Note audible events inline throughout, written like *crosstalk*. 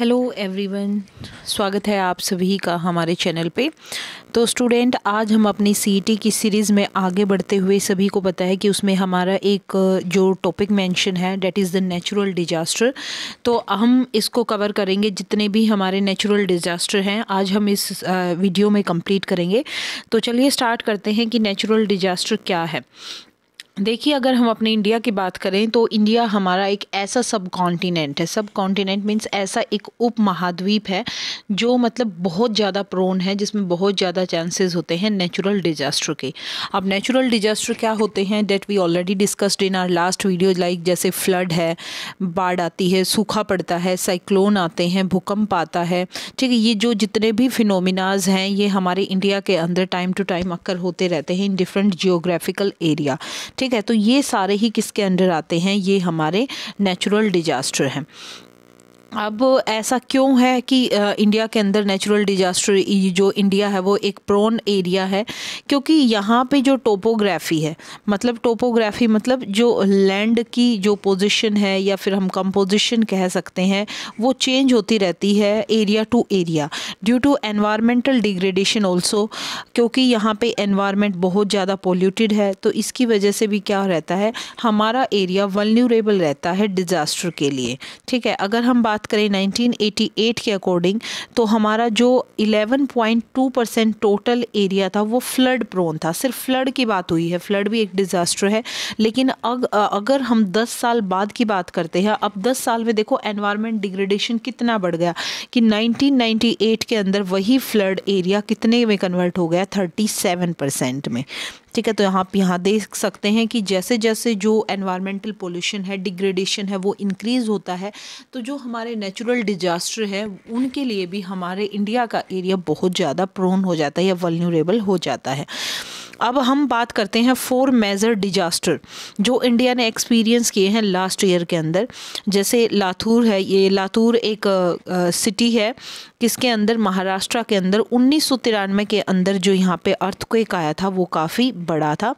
Hello everyone स्वागत है आप सभी का हमारे चैनल पे तो स्टूडेंट आज हम अपनी सीईटी e की सीरीज़ में आगे बढ़ते हुए सभी को पता है कि उसमें हमारा एक जो टॉपिक मेंशन है that is the natural disaster तो हम इसको कवर करेंगे जितने भी हमारे नेचुरल डिजास्टर हैं आज हम इस वीडियो में कंप्लीट करेंगे तो चलिए स्टार्ट करते हैं कि नेचुरल डिजास्टर क्या है देखिए अगर हम अपने इंडिया की बात करें तो इंडिया हमारा एक ऐसा सब कॉन्टिनेंट है सब कॉन्टिनेंट मीन्स ऐसा एक उप महाद्वीप है जो मतलब बहुत ज़्यादा प्रोन है जिसमें बहुत ज़्यादा चांसेस होते हैं नेचुरल डिजास्टर के अब नेचुरल डिजास्टर क्या होते हैं that we already discussed in our last video like जैसे फ्लड है बाढ़ आती है सूखा पड़ता है साइक्लोन आते हैं भूकंप आता है ठीक है ये जो जितने भी फिनोमिनाज हैं ये हमारे इंडिया के अंदर टाइम टू टाइम अक्कर होते रहते हैं इन डिफरेंट जियोग्राफिकल एरिया ठीक ठीक है तो ये सारे ही किसके अंडर आते हैं ये हमारे नेचुरल डिजास्टर हैं अब ऐसा क्यों है कि इंडिया के अंदर नेचुरल डिजास्टर जो इंडिया है वो एक प्रोन एरिया है क्योंकि यहाँ पे जो टोपोग्राफी है मतलब टोपोग्राफी मतलब जो लैंड की जो पोजीशन है या फिर हम कंपोजिशन कह सकते हैं वो चेंज होती रहती है area to area due to environmental degradation also क्योंकि यहाँ पर एनवायरमेंट बहुत ज़्यादा पोल्यूटेड है तो इसकी वजह से भी क्या रहता है हमारा एरिया वनरेबल रहता है डिज़ास्टर के लिए ठीक है अगर हम बात बात करें 1988 के अकॉर्डिंग तो हमारा जो 11.2 परसेंट टोटल एरिया था वो फ्लड प्रोन था सिर्फ फ्लड की बात हुई है फ्लड भी एक डिज़ास्टर है लेकिन अग, अगर हम 10 साल बाद की बात करते हैं अब 10 साल में देखो एनवायरनमेंट डिग्रेडेशन कितना बढ़ गया कि 1998 के अंदर वही फ्लड एरिया कितने में कन्वर्ट हो गया थर्टी परसेंट में ठीक है तो यहाँ आप यहाँ देख सकते हैं कि जैसे जैसे जो एनवायरमेंटल पोल्यूशन है डिग्रेडेशन है वो इंक्रीज़ होता है तो जो हमारे नेचुरल डिजास्टर है उनके लिए भी हमारे इंडिया का एरिया बहुत ज़्यादा प्रोन हो जाता है या वल्यूरेबल हो जाता है अब हम बात करते हैं फोर मेजर डिजास्टर जो इंडिया ने एक्सपीरियंस किए हैं लास्ट ईयर के अंदर जैसे लातूर है ये लातूर एक सिटी है किसके अंदर महाराष्ट्र के अंदर उन्नीस के अंदर जो यहाँ पे अर्थक्वेक आया था वो काफ़ी बड़ा था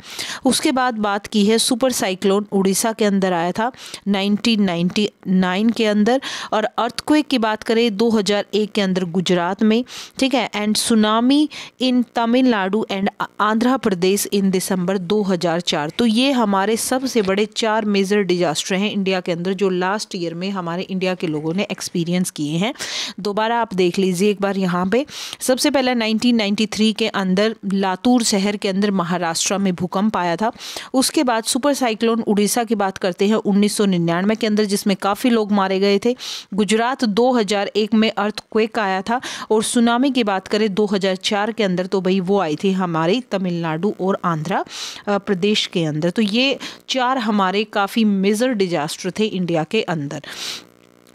उसके बाद बात की है सुपर साइक्लोन उड़ीसा के अंदर आया था 1999 के अंदर और अर्थक्वेक की बात करें 2001 के अंदर गुजरात में ठीक है and tsunami in Tamil Nadu and Andhra Pradesh in December 2004 तो ये हमारे सबसे बड़े चार मेजर डिजास्टर हैं इंडिया के अंदर जो लास्ट ईयर में हमारे इंडिया के लोगों ने एक्सपीरियंस किए हैं दोबारा आप देख लीजिए एक बार यहाँ पे सबसे पहला 1993 के अंदर लातूर शहर के अंदर महाराष्ट्र में भूकंप आया था उसके बाद सुपर साइक्लोन उड़ीसा की बात करते हैं उन्नीस के अंदर जिसमें काफ़ी लोग मारे गए थे गुजरात दो में अर्थक्वेक आया था और सुनामी की बात करें दो के अंदर तो भाई वो आई थी हमारी तमिलनाडु तमिलनाडु और आंध्र प्रदेश के अंदर तो ये चार हमारे काफ़ी मेजर डिजास्टर थे इंडिया के अंदर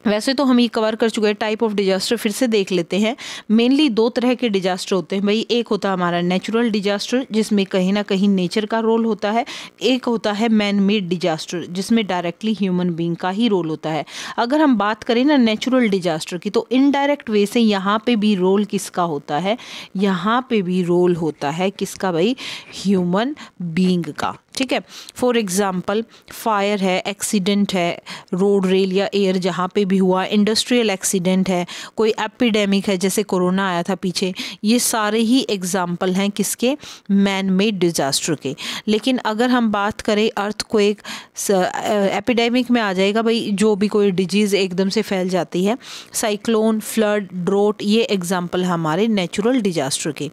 वैसे तो हम ये कवर कर चुके हैं टाइप ऑफ डिजास्टर फिर से देख लेते हैं मेनली दो तरह के डिजास्टर होते हैं भाई एक होता है हमारा नेचुरल डिजास्टर जिसमें कहीं ना कहीं नेचर का रोल होता है एक होता है मैन मेड डिजास्टर जिसमें डायरेक्टली ह्यूमन बींग का ही रोल होता है अगर हम बात करें ना नेचुरल डिजास्टर की तो इनडायरेक्ट वे से यहाँ पर भी रोल किसका होता है यहाँ पर भी रोल होता है किसका भाई ह्यूमन बींग का ठीक है फॉर एग्ज़ाम्पल फायर है एक्सीडेंट है रोड रेल या एयर जहाँ पे भी हुआ इंडस्ट्रियल एक्सीडेंट है कोई एपिडेमिक है जैसे कोरोना आया था पीछे ये सारे ही एग्ज़ाम्पल हैं किसके मैन मेड डिज़ास्टर के लेकिन अगर हम बात करें अर्थ को एक एपिडेमिक में आ जाएगा भाई जो भी कोई डिजीज़ एकदम से फैल जाती है साइक्लोन फ्लड ड्रोट ये एग्ज़ाम्पल हमारे नेचुरल डिज़ास्टर के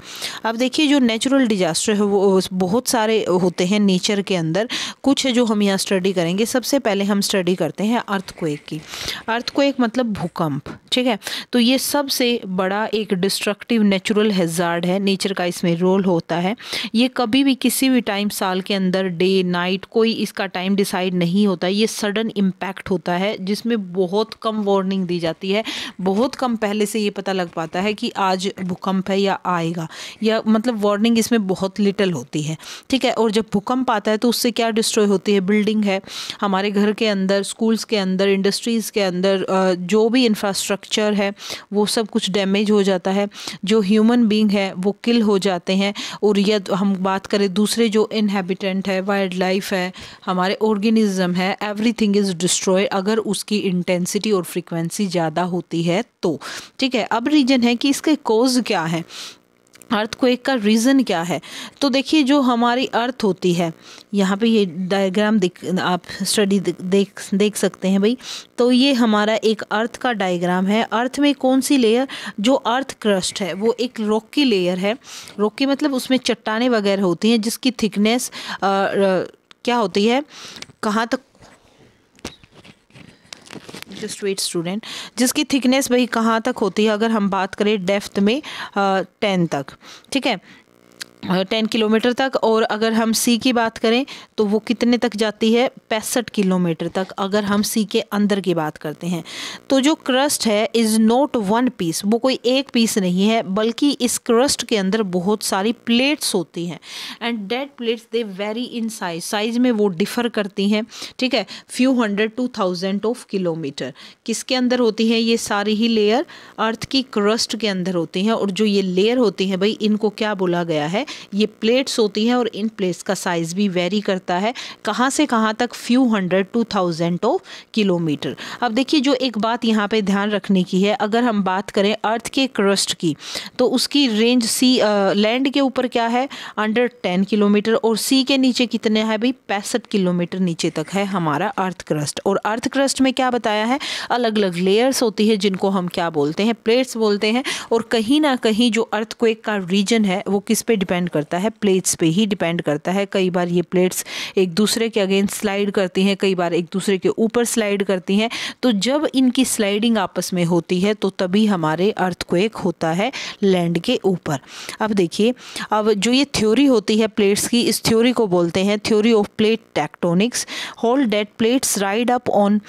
अब देखिए जो नेचुरल डिज़ास्टर है वो बहुत सारे होते हैं नेचर लेक्चर के अंदर कुछ जो हम यहाँ स्टडी करेंगे सबसे पहले हम स्टडी करते हैं अर्थक्वेक की अर्थक्वेक मतलब भूकंप ठीक है तो ये सबसे बड़ा एक डिस्ट्रक्टिव नेचुरल हेजार्ड है नेचर का इसमें रोल होता है ये कभी भी किसी भी टाइम साल के अंदर डे नाइट कोई इसका टाइम डिसाइड नहीं होता ये सडन इम्पैक्ट होता है जिसमें बहुत कम वार्निंग दी जाती है बहुत कम पहले से ये पता लग पाता है कि आज भूकंप है या आएगा या मतलब वार्निंग इसमें बहुत लिटल होती है ठीक है और जब भूकंप आता आता है तो उससे क्या डिस्ट्रॉय होती है बिल्डिंग है हमारे घर के अंदर स्कूल्स के अंदर इंडस्ट्रीज़ के अंदर जो भी इंफ्रास्ट्रक्चर है वो सब कुछ डैमेज हो जाता है जो ह्यूमन बींग है वो किल हो जाते हैं और यद तो हम बात करें दूसरे जो इनहेबिटेंट है वाइल्ड लाइफ है हमारे ऑर्गेनिज्म है एवरीथिंग इज़ डिस्ट्रॉय अगर उसकी इंटेंसिटी और फ्रिक्वेंसी ज़्यादा होती है तो ठीक है अब रीज़न है कि इसके कोज क्या है अर्थक्वेक का रीज़न क्या है तो देखिए जो हमारी अर्थ होती है यहाँ पे ये डायग्राम देख आप स्टडी देख देख सकते हैं भाई तो ये हमारा एक अर्थ का डायग्राम है अर्थ में कौन सी लेयर जो अर्थ क्रस्ट है वो एक रॉक की लेयर है रॉक की मतलब उसमें चट्टाने वगैरह होती हैं जिसकी थिकनेस आ, क्या होती है कहाँ तक स्ट्रेट टू स्टूडेंट जिसकी थिकनेस भाई कहाँ तक होती है अगर हम बात करें डेफ्थ में टेन तक ठीक है टेन किलोमीटर तक और अगर हम सी की बात करें तो वो कितने तक जाती है पैंसठ किलोमीटर तक अगर हम सी के अंदर की बात करते हैं तो जो क्रस्ट है इज़ नॉट वन पीस वो कोई एक पीस नहीं है बल्कि इस क्रस्ट के अंदर बहुत सारी प्लेट्स होती हैं and that plates they vary in size size में वो डिफ़र करती हैं ठीक है few hundred to thousand of kilometre किसके अंदर होती है ये सारी ही लेयर अर्थ की क्रस्ट के अंदर होती हैं और जो ये लेयर होती हैं भाई इनको क्या बोला गया है ये प्लेट्स होती हैं और इन प्लेट्स का साइज़ भी वेरी करता है कहाँ से कहाँ तक few hundred to thousand of kilometre अब देखिए जो एक बात यहाँ पे ध्यान रखने की है अगर हम बात करें अर्थ के क्रस्ट की तो उसकी रेंज सी लैंड के ऊपर क्या है अंडर टेन किलोमीटर और सी के नीचे कितने हैं भाई पैंसठ किलोमीटर नीचे तक है हमारा अर्थ क्रस्ट और अर्थ क्रस्ट में क्या बताया है अलग अलग लेयर्स होती है जिनको हम क्या बोलते हैं प्लेट्स बोलते हैं और कहीं ना कहीं जो अर्थ का रीजन है वो किस पे डिपेंड डिपेंड करता है प्लेट्स पे ही डिपेंड करता है कई बार ये प्लेट्स एक दूसरे के अगेंस्ट स्लाइड करती हैं कई बार एक दूसरे के ऊपर स्लाइड करती हैं तो जब इनकी स्लाइडिंग आपस में होती है तो तभी हमारे अर्थक्वेक होता है लैंड के ऊपर अब देखिए अब जो ये थ्योरी होती है प्लेट्स की इस थ्योरी को बोलते हैं theory of plate tectonics whole that plates ride up on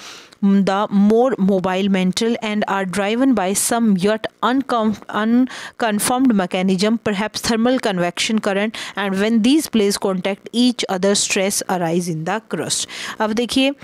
the more mobile mental and are driven by some yet unconfirmed mechanism, perhaps thermal convection current. And when these plates contact each other, stress arise in the crust. Now, देखिए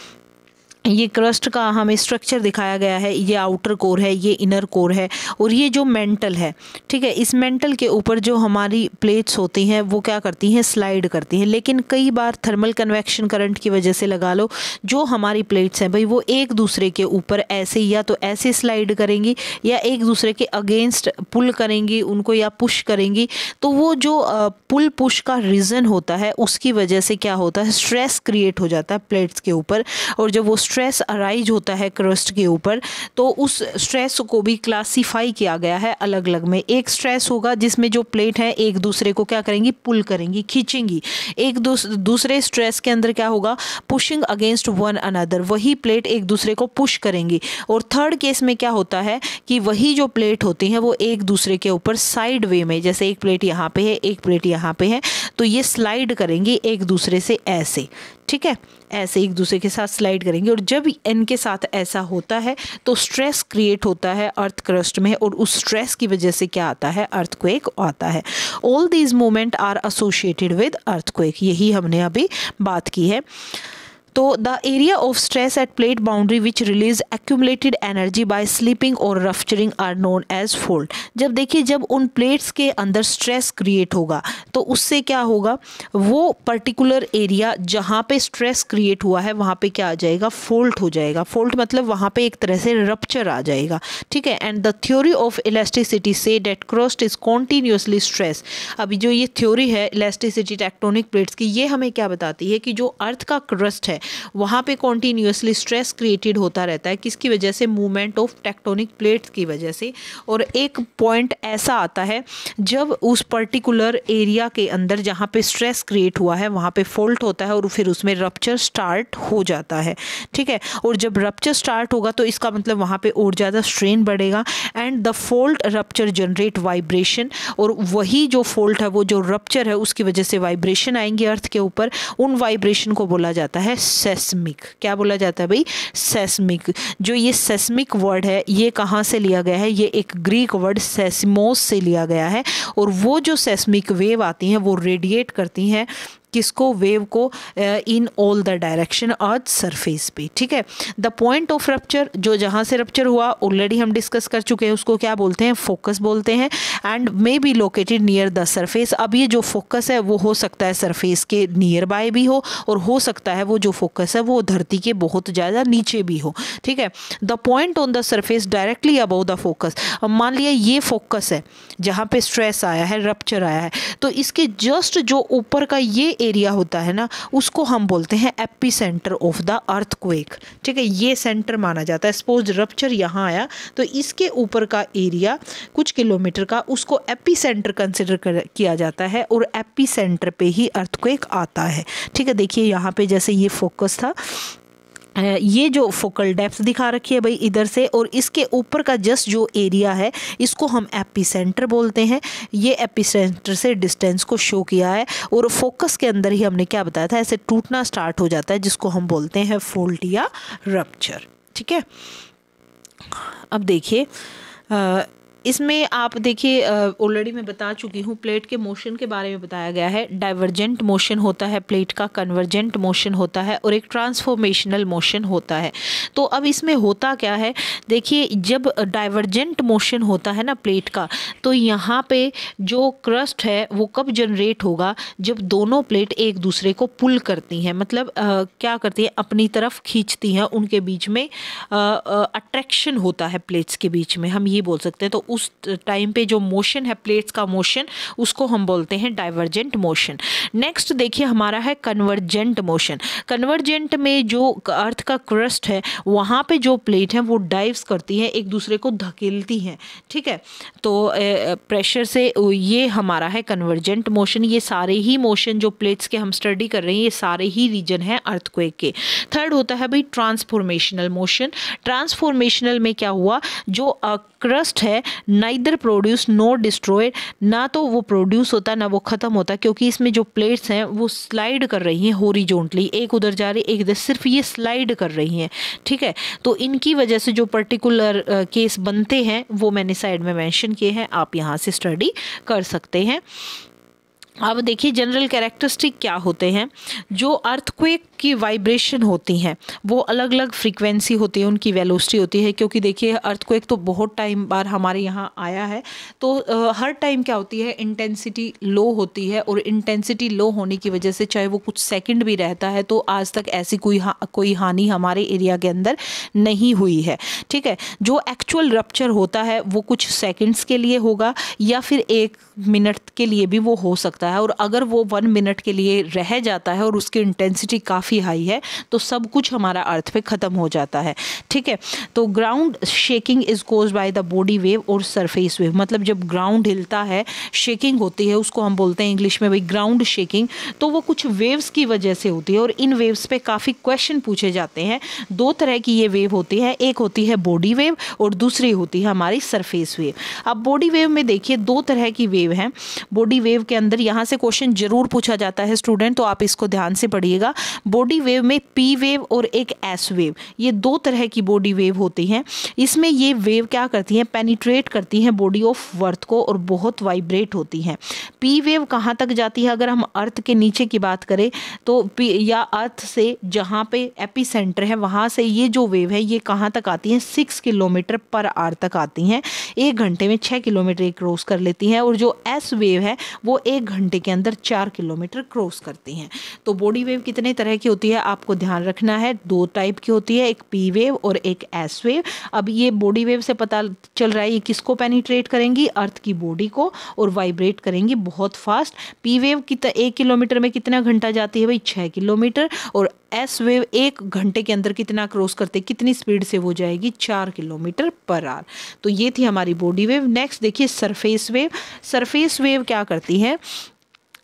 ये crust का हमें structure दिखाया गया है ये outer core है ये इनर कोर है और ये जो मेंटल है ठीक है इस मेंटल के ऊपर जो हमारी प्लेट्स होती हैं वो क्या करती हैं स्लाइड करती हैं लेकिन कई बार थर्मल कन्वेक्शन करंट की वजह से लगा लो जो हमारी प्लेट्स हैं भाई वो एक दूसरे के ऊपर ऐसे या तो ऐसे स्लाइड करेंगी या एक दूसरे के अगेंस्ट पुल करेंगी उनको या पुश करेंगी तो वो जो पुल पुश का रीज़न होता है उसकी वजह से क्या होता है स्ट्रेस क्रिएट हो जाता है प्लेट्स के ऊपर और जब वो स्ट्रेस अराइज होता है क्रस्ट के ऊपर तो उस स्ट्रेस को भी क्लासीफाई किया गया है अलग अलग में एक स्ट्रेस होगा जिसमें जो प्लेट है एक दूसरे को क्या करेंगी पुल करेंगी खींचेंगी एक दूसरे स्ट्रेस के अंदर क्या होगा पुशिंग अगेंस्ट वन अनदर वही प्लेट एक दूसरे को पुश करेंगी और थर्ड केस में क्या होता है कि वही जो प्लेट होती हैं वो एक दूसरे के ऊपर साइड वे में जैसे एक प्लेट यहाँ पे है एक प्लेट यहाँ पे है तो ये स्लाइड करेंगी एक दूसरे से ऐसे ठीक है ऐसे एक दूसरे के साथ स्लाइड करेंगे और जब इनके साथ ऐसा होता है तो स्ट्रेस क्रिएट होता है अर्थ क्रस्ट में और उस स्ट्रेस की वजह से क्या आता है अर्थक्वेक आता है all these moment are associated with earthquake यही हमने अभी बात की है तो the area of stress at plate boundary which release accumulated energy by slipping और rupturing are known as fold जब देखिए जब उन प्लेट्स के अंदर स्ट्रेस क्रिएट होगा तो उससे क्या होगा वो पर्टिकुलर एरिया जहाँ पे स्ट्रेस क्रिएट हुआ है वहाँ पे क्या आ जाएगा फोल्ट हो जाएगा फोल्ट मतलब वहाँ पे एक तरह से रप्चर आ जाएगा ठीक है and the theory of elasticity से that crust is continuously stress अभी जो ये थ्योरी है इलास्टिसिटी टेक्टोनिक प्लेट्स की ये हमें क्या बताती है कि जो अर्थ का क्रस्ट है वहाँ पे कॉन्टीन्यूसली स्ट्रेस क्रिएटेड होता रहता है किसकी वजह से मूवमेंट ऑफ टेक्टोनिक प्लेट्स की वजह से और एक पॉइंट ऐसा आता है जब उस पर्टिकुलर एरिया के अंदर जहाँ पे स्ट्रेस क्रिएट हुआ है वहाँ पे फॉल्ट होता है और फिर उसमें रप्चर स्टार्ट हो जाता है ठीक है और जब रप्चर स्टार्ट होगा तो इसका मतलब वहाँ पर और ज़्यादा स्ट्रेन बढ़ेगा and the fault rupture generate vibration और वही जो फोल्ट है वो जो रप्चर है उसकी वजह से वाइब्रेशन आएंगी अर्थ के ऊपर उन वाइब्रेशन को बोला जाता है सेस्मिक क्या बोला जाता है भाई सेस्मिक जो ये सेस्मिक वर्ड है ये कहाँ से लिया गया है ये एक ग्रीक वर्ड सेस्मोस से लिया गया है और वो जो सेस्मिक वेव आती हैं वो रेडिएट करती हैं किसको वेव को इन ऑल द डायरेक्शन और सरफेस पे ठीक है द पॉइंट ऑफ रप्चर जो जहाँ से रप्चर हुआ ऑलरेडी हम डिस्कस कर चुके हैं उसको क्या बोलते हैं फोकस बोलते हैं and may be located near the surface अब ये जो फोकस है वो हो सकता है सरफेस के नियर बाय भी हो और हो सकता है वो जो फोकस है वो धरती के बहुत ज़्यादा नीचे भी हो ठीक है the point on the surface directly above the focus मान लिया ये फोकस है जहाँ पे स्ट्रेस आया है रप्चर आया है तो इसके जस्ट जो ऊपर का ये एरिया होता है ना उसको हम बोलते हैं epicentre of the earthquake ठीक है ये सेंटर माना जाता है सपोज रपच्चर यहाँ आया तो इसके ऊपर का एरिया कुछ किलोमीटर का उसको एपी सेंटर कंसिडर किया जाता है और एपी सेंटर पर ही अर्थ आता है ठीक है देखिए यहाँ पर जैसे ये फोकस था ये जो फोकल डेप्थ दिखा रखी है भाई इधर से और इसके ऊपर का जस्ट जो एरिया है इसको हम एपिसेंटर बोलते हैं ये एपिसेंटर से डिस्टेंस को शो किया है और फोकस के अंदर ही हमने क्या बताया था ऐसे टूटना स्टार्ट हो जाता है जिसको हम बोलते हैं फोल्ड या रपच्चर ठीक है अब देखिए इसमें आप देखिए ऑलरेडी मैं बता चुकी हूँ प्लेट के मोशन के बारे में बताया गया है डाइवर्जेंट मोशन होता है प्लेट का कन्वर्जेंट मोशन होता है और एक ट्रांसफॉर्मेशनल मोशन होता है तो अब इसमें होता क्या है देखिए जब डाइवर्जेंट मोशन होता है ना प्लेट का तो यहाँ पे जो क्रस्ट है वो कब जनरेट होगा जब दोनों प्लेट एक दूसरे को पुल करती हैं मतलब आ, क्या करती हैं अपनी तरफ खींचती हैं उनके बीच में अट्रैक्शन होता है प्लेट्स के बीच में हम ये बोल सकते हैं तो उस टाइम पे जो मोशन है प्लेट्स का मोशन उसको हम बोलते हैं डाइवर्जेंट मोशन नेक्स्ट देखिए हमारा है कन्वर्जेंट मोशन कन्वर्जेंट में जो अर्थ का क्रस्ट है वहाँ पे जो प्लेट है वो डाइव्स करती है एक दूसरे को धकेलती हैं ठीक है तो प्रेशर से ये हमारा है कन्वर्जेंट मोशन ये सारे ही मोशन जो प्लेट्स के हम स्टडी कर रहे हैं ये सारे ही रीजन हैं अर्थक्वेक के थर्ड होता है भाई ट्रांसफॉर्मेशनल मोशन ट्रांसफॉर्मेशनल में क्या हुआ जो क्रस्ट है नाइदर प्रोड्यूस नो डिस्ट्रॉयड ना तो वो प्रोड्यूस होता ना वो ख़त्म होता क्योंकि इसमें जो प्लेट्स हैं वो स्लाइड कर रही हैं होरिजोंटली एक उधर जा रही एक इधर सिर्फ ये स्लाइड कर रही हैं ठीक है तो इनकी वजह से जो पर्टिकुलर केस बनते हैं वो मैंने साइड में मैंशन किए हैं आप यहाँ से स्टडी कर सकते हैं अब देखिए जनरल कैरेक्टरिस्टिक क्या होते हैं जो अर्थक्वेक की वाइब्रेशन होती हैं वो अलग अलग फ्रीक्वेंसी होती है उनकी वेलोसिटी होती है क्योंकि देखिए अर्थक्वेक तो बहुत टाइम बार हमारे यहाँ आया है तो आ, हर टाइम क्या होती है इंटेंसिटी लो होती है और इंटेंसिटी लो होने की वजह से चाहे वो कुछ सेकेंड भी रहता है तो आज तक ऐसी कोई हा, कोई हानि हमारे एरिया के अंदर नहीं हुई है ठीक है जो एक्चुअल रप्चर होता है वो कुछ सेकेंड्स के लिए होगा या फिर एक मिनट के लिए भी वो हो सकता जाता है और अगर वो वन मिनट के लिए रह जाता है और उसकी इंटेंसिटी काफ़ी हाई है तो सब कुछ हमारा अर्थ पे ख़त्म हो जाता है ठीक है तो ground shaking is caused by the body wave और सरफेस वेव मतलब जब ग्राउंड हिलता है शेकिंग होती है उसको हम बोलते हैं इंग्लिश में भाई ग्राउंड शेकिंग तो वो कुछ वेव्स की वजह से होती है और इन वेव्स पर काफ़ी क्वेश्चन पूछे जाते हैं दो तरह की ये वेव होती है एक होती है बॉडी वेव और दूसरी होती है हमारी सरफेस वेव अब बॉडी वेव में देखिए दो तरह की वेव हैं बॉडी वेव के अंदर यहाँ से क्वेश्चन जरूर पूछा जाता है स्टूडेंट तो आप इसको ध्यान से पढ़िएगा बॉडी वेव में पी वेव और एक एस वेव ये दो तरह की बॉडी वेव होती हैं इसमें ये वेव क्या करती हैं पेनिट्रेट करती हैं बॉडी ऑफ वर्थ को और बहुत वाइब्रेट होती हैं पी वेव कहाँ तक जाती है अगर हम अर्थ के नीचे की बात करें तो या अर्थ से जहाँ पे एपी सेंटर है वहाँ से ये जो वेव है ये कहाँ तक आती हैं सिक्स किलोमीटर पर आर तक आती हैं एक घंटे में छः किलोमीटर क्रॉस कर लेती हैं और जो एस वेव है वो एक घंटे घंटे के अंदर चार किलोमीटर क्रॉस करती हैं तो बॉडी वेव कितने तरह की होती है आपको ध्यान रखना है दो टाइप की होती है एक पी वेव और एक एस वेव अब ये बॉडी वेव से पता चल रहा है ये किसको पेनिट्रेट करेंगी अर्थ की बॉडी को और वाइब्रेट करेंगी बहुत फास्ट पी वेव कित एक किलोमीटर में कितना घंटा जाती है भाई छः किलोमीटर और एस वेव एक घंटे के अंदर कितना क्रॉस करते कितनी स्पीड से वो जाएगी चार किलोमीटर पर आर तो ये थी हमारी बॉडी वेव नेक्स्ट देखिए सरफेस वेव सरफेस वेव क्या करती है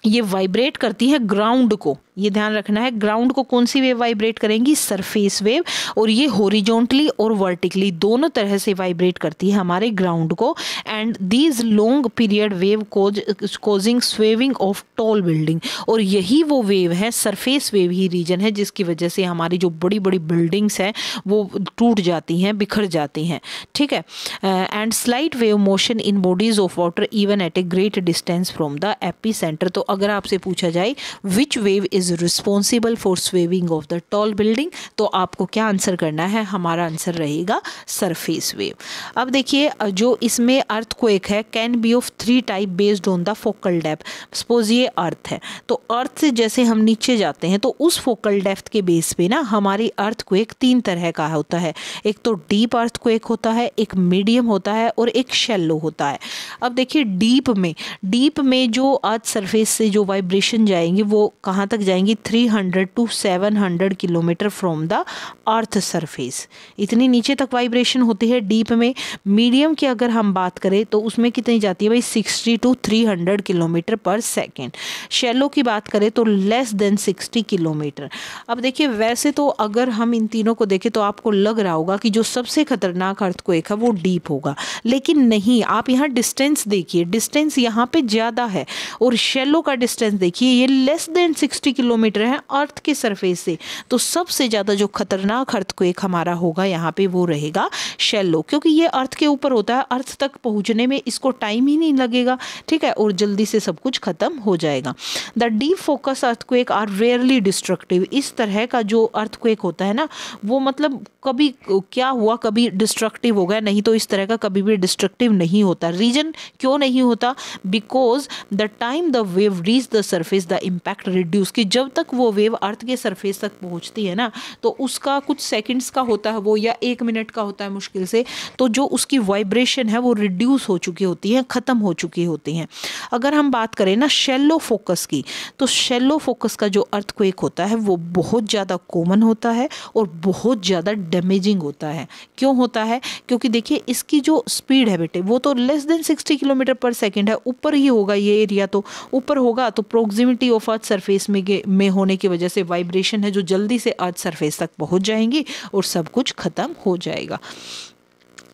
ये वाइब्रेट करती है ग्राउंड को ये ध्यान रखना है ग्राउंड को कौन सी वेव वाइब्रेट करेंगी सरफेस वेव और ये होरिजोनटली और वर्टिकली दोनों तरह से वाइब्रेट करती है हमारे ग्राउंड को and these long period wave cause causing swaying of tall building और यही वो वेव है सरफेस वेव ही रीजन है जिसकी वजह से हमारी जो बड़ी बड़ी बिल्डिंग्स हैं वो टूट जाती हैं बिखर जाती हैं ठीक है and slight wave motion in bodies of water even at a great distance from the epicentre तो अगर आपसे पूछा जाए which wave is is responsible for swaying of the tall building तो आपको क्या आंसर करना है हमारा आंसर रहेगा सरफेस वेव अब देखिए जो इसमें अर्थ क्वेक है can be of three type based on the focal depth suppose ये अर्थ है तो अर्थ से जैसे हम नीचे जाते हैं तो उस फोकल डेप्थ के बेस पे ना हमारी अर्थ क्वेक तीन तरह का होता है एक तो डीप अर्थ क्वेक होता है एक मीडियम होता है और एक शेलो होता है अब देखिए डीप में डीप में जो अर्थ सरफेस से जो वाइब्रेशन जाएंगे वो कहाँ तक जाएंगे जाएंगी 300 to 700 kilometre from the earth surface इतनी नीचे तक वाइब्रेशन होती है डीप में मीडियम की अगर हम बात करें तो उसमें कितनी जाती है भाई 60 टू 300 किलोमीटर पर सेकेंड शेलो की बात करें तो लेस देन 60 किलोमीटर अब देखिए वैसे तो अगर हम इन तीनों को देखें तो आपको लग रहा होगा कि जो सबसे खतरनाक अर्थ को एक है वो डीप होगा लेकिन नहीं आप यहाँ डिस्टेंस देखिए डिस्टेंस यहाँ पे ज़्यादा है और शेलो का डिस्टेंस देखिए ये लेस देन सिक्सटी किलोमीटर है अर्थ के सरफेस से तो सबसे ज़्यादा जो खतरनाक अर्थ अर्थक्वेक हमारा होगा यहाँ पे वो रहेगा शेलो क्योंकि ये अर्थ के ऊपर होता है अर्थ तक पहुँचने में इसको टाइम ही नहीं लगेगा ठीक है और जल्दी से सब कुछ ख़त्म हो जाएगा the deep focus earthquake are rarely destructive इस तरह का जो अर्थक्वेक होता है ना वो मतलब कभी क्या हुआ कभी डिस्ट्रक्टिव हो गया नहीं तो इस तरह का कभी भी डिस्ट्रक्टिव नहीं होता रीजन क्यों नहीं होता because the time the wave reach the surface the impact reduce कि जब तक वो वेव अर्थ के सरफेस तक पहुंचती है ना तो उसका कुछ सेकेंड्स का होता है वो या एक मिनट का होता है मुश्किल से तो जो उसकी वाइब्रेशन है वो रिड्यूस हो चुकी होती है ख़त्म हो चुकी होती हैं अगर हम बात करें ना शेलो फोकस की तो शेलो फोकस का जो अर्थ होता है वो बहुत ज़्यादा कॉमन होता है और बहुत ज़्यादा डैमेजिंग होता है क्यों होता है क्योंकि देखिए इसकी जो स्पीड है बेटे वो तो लेस देन सिक्सटी किलोमीटर पर सेकेंड है ऊपर ही होगा ये एरिया तो ऊपर होगा तो प्रोक्सिमिटी ऑफ अर्थ सरफेस में में होने की वजह से वाइब्रेशन है जो जल्दी से अर्थ सरफेस तक पहुंच जाएंगी और सब कुछ ख़त्म हो जाएगा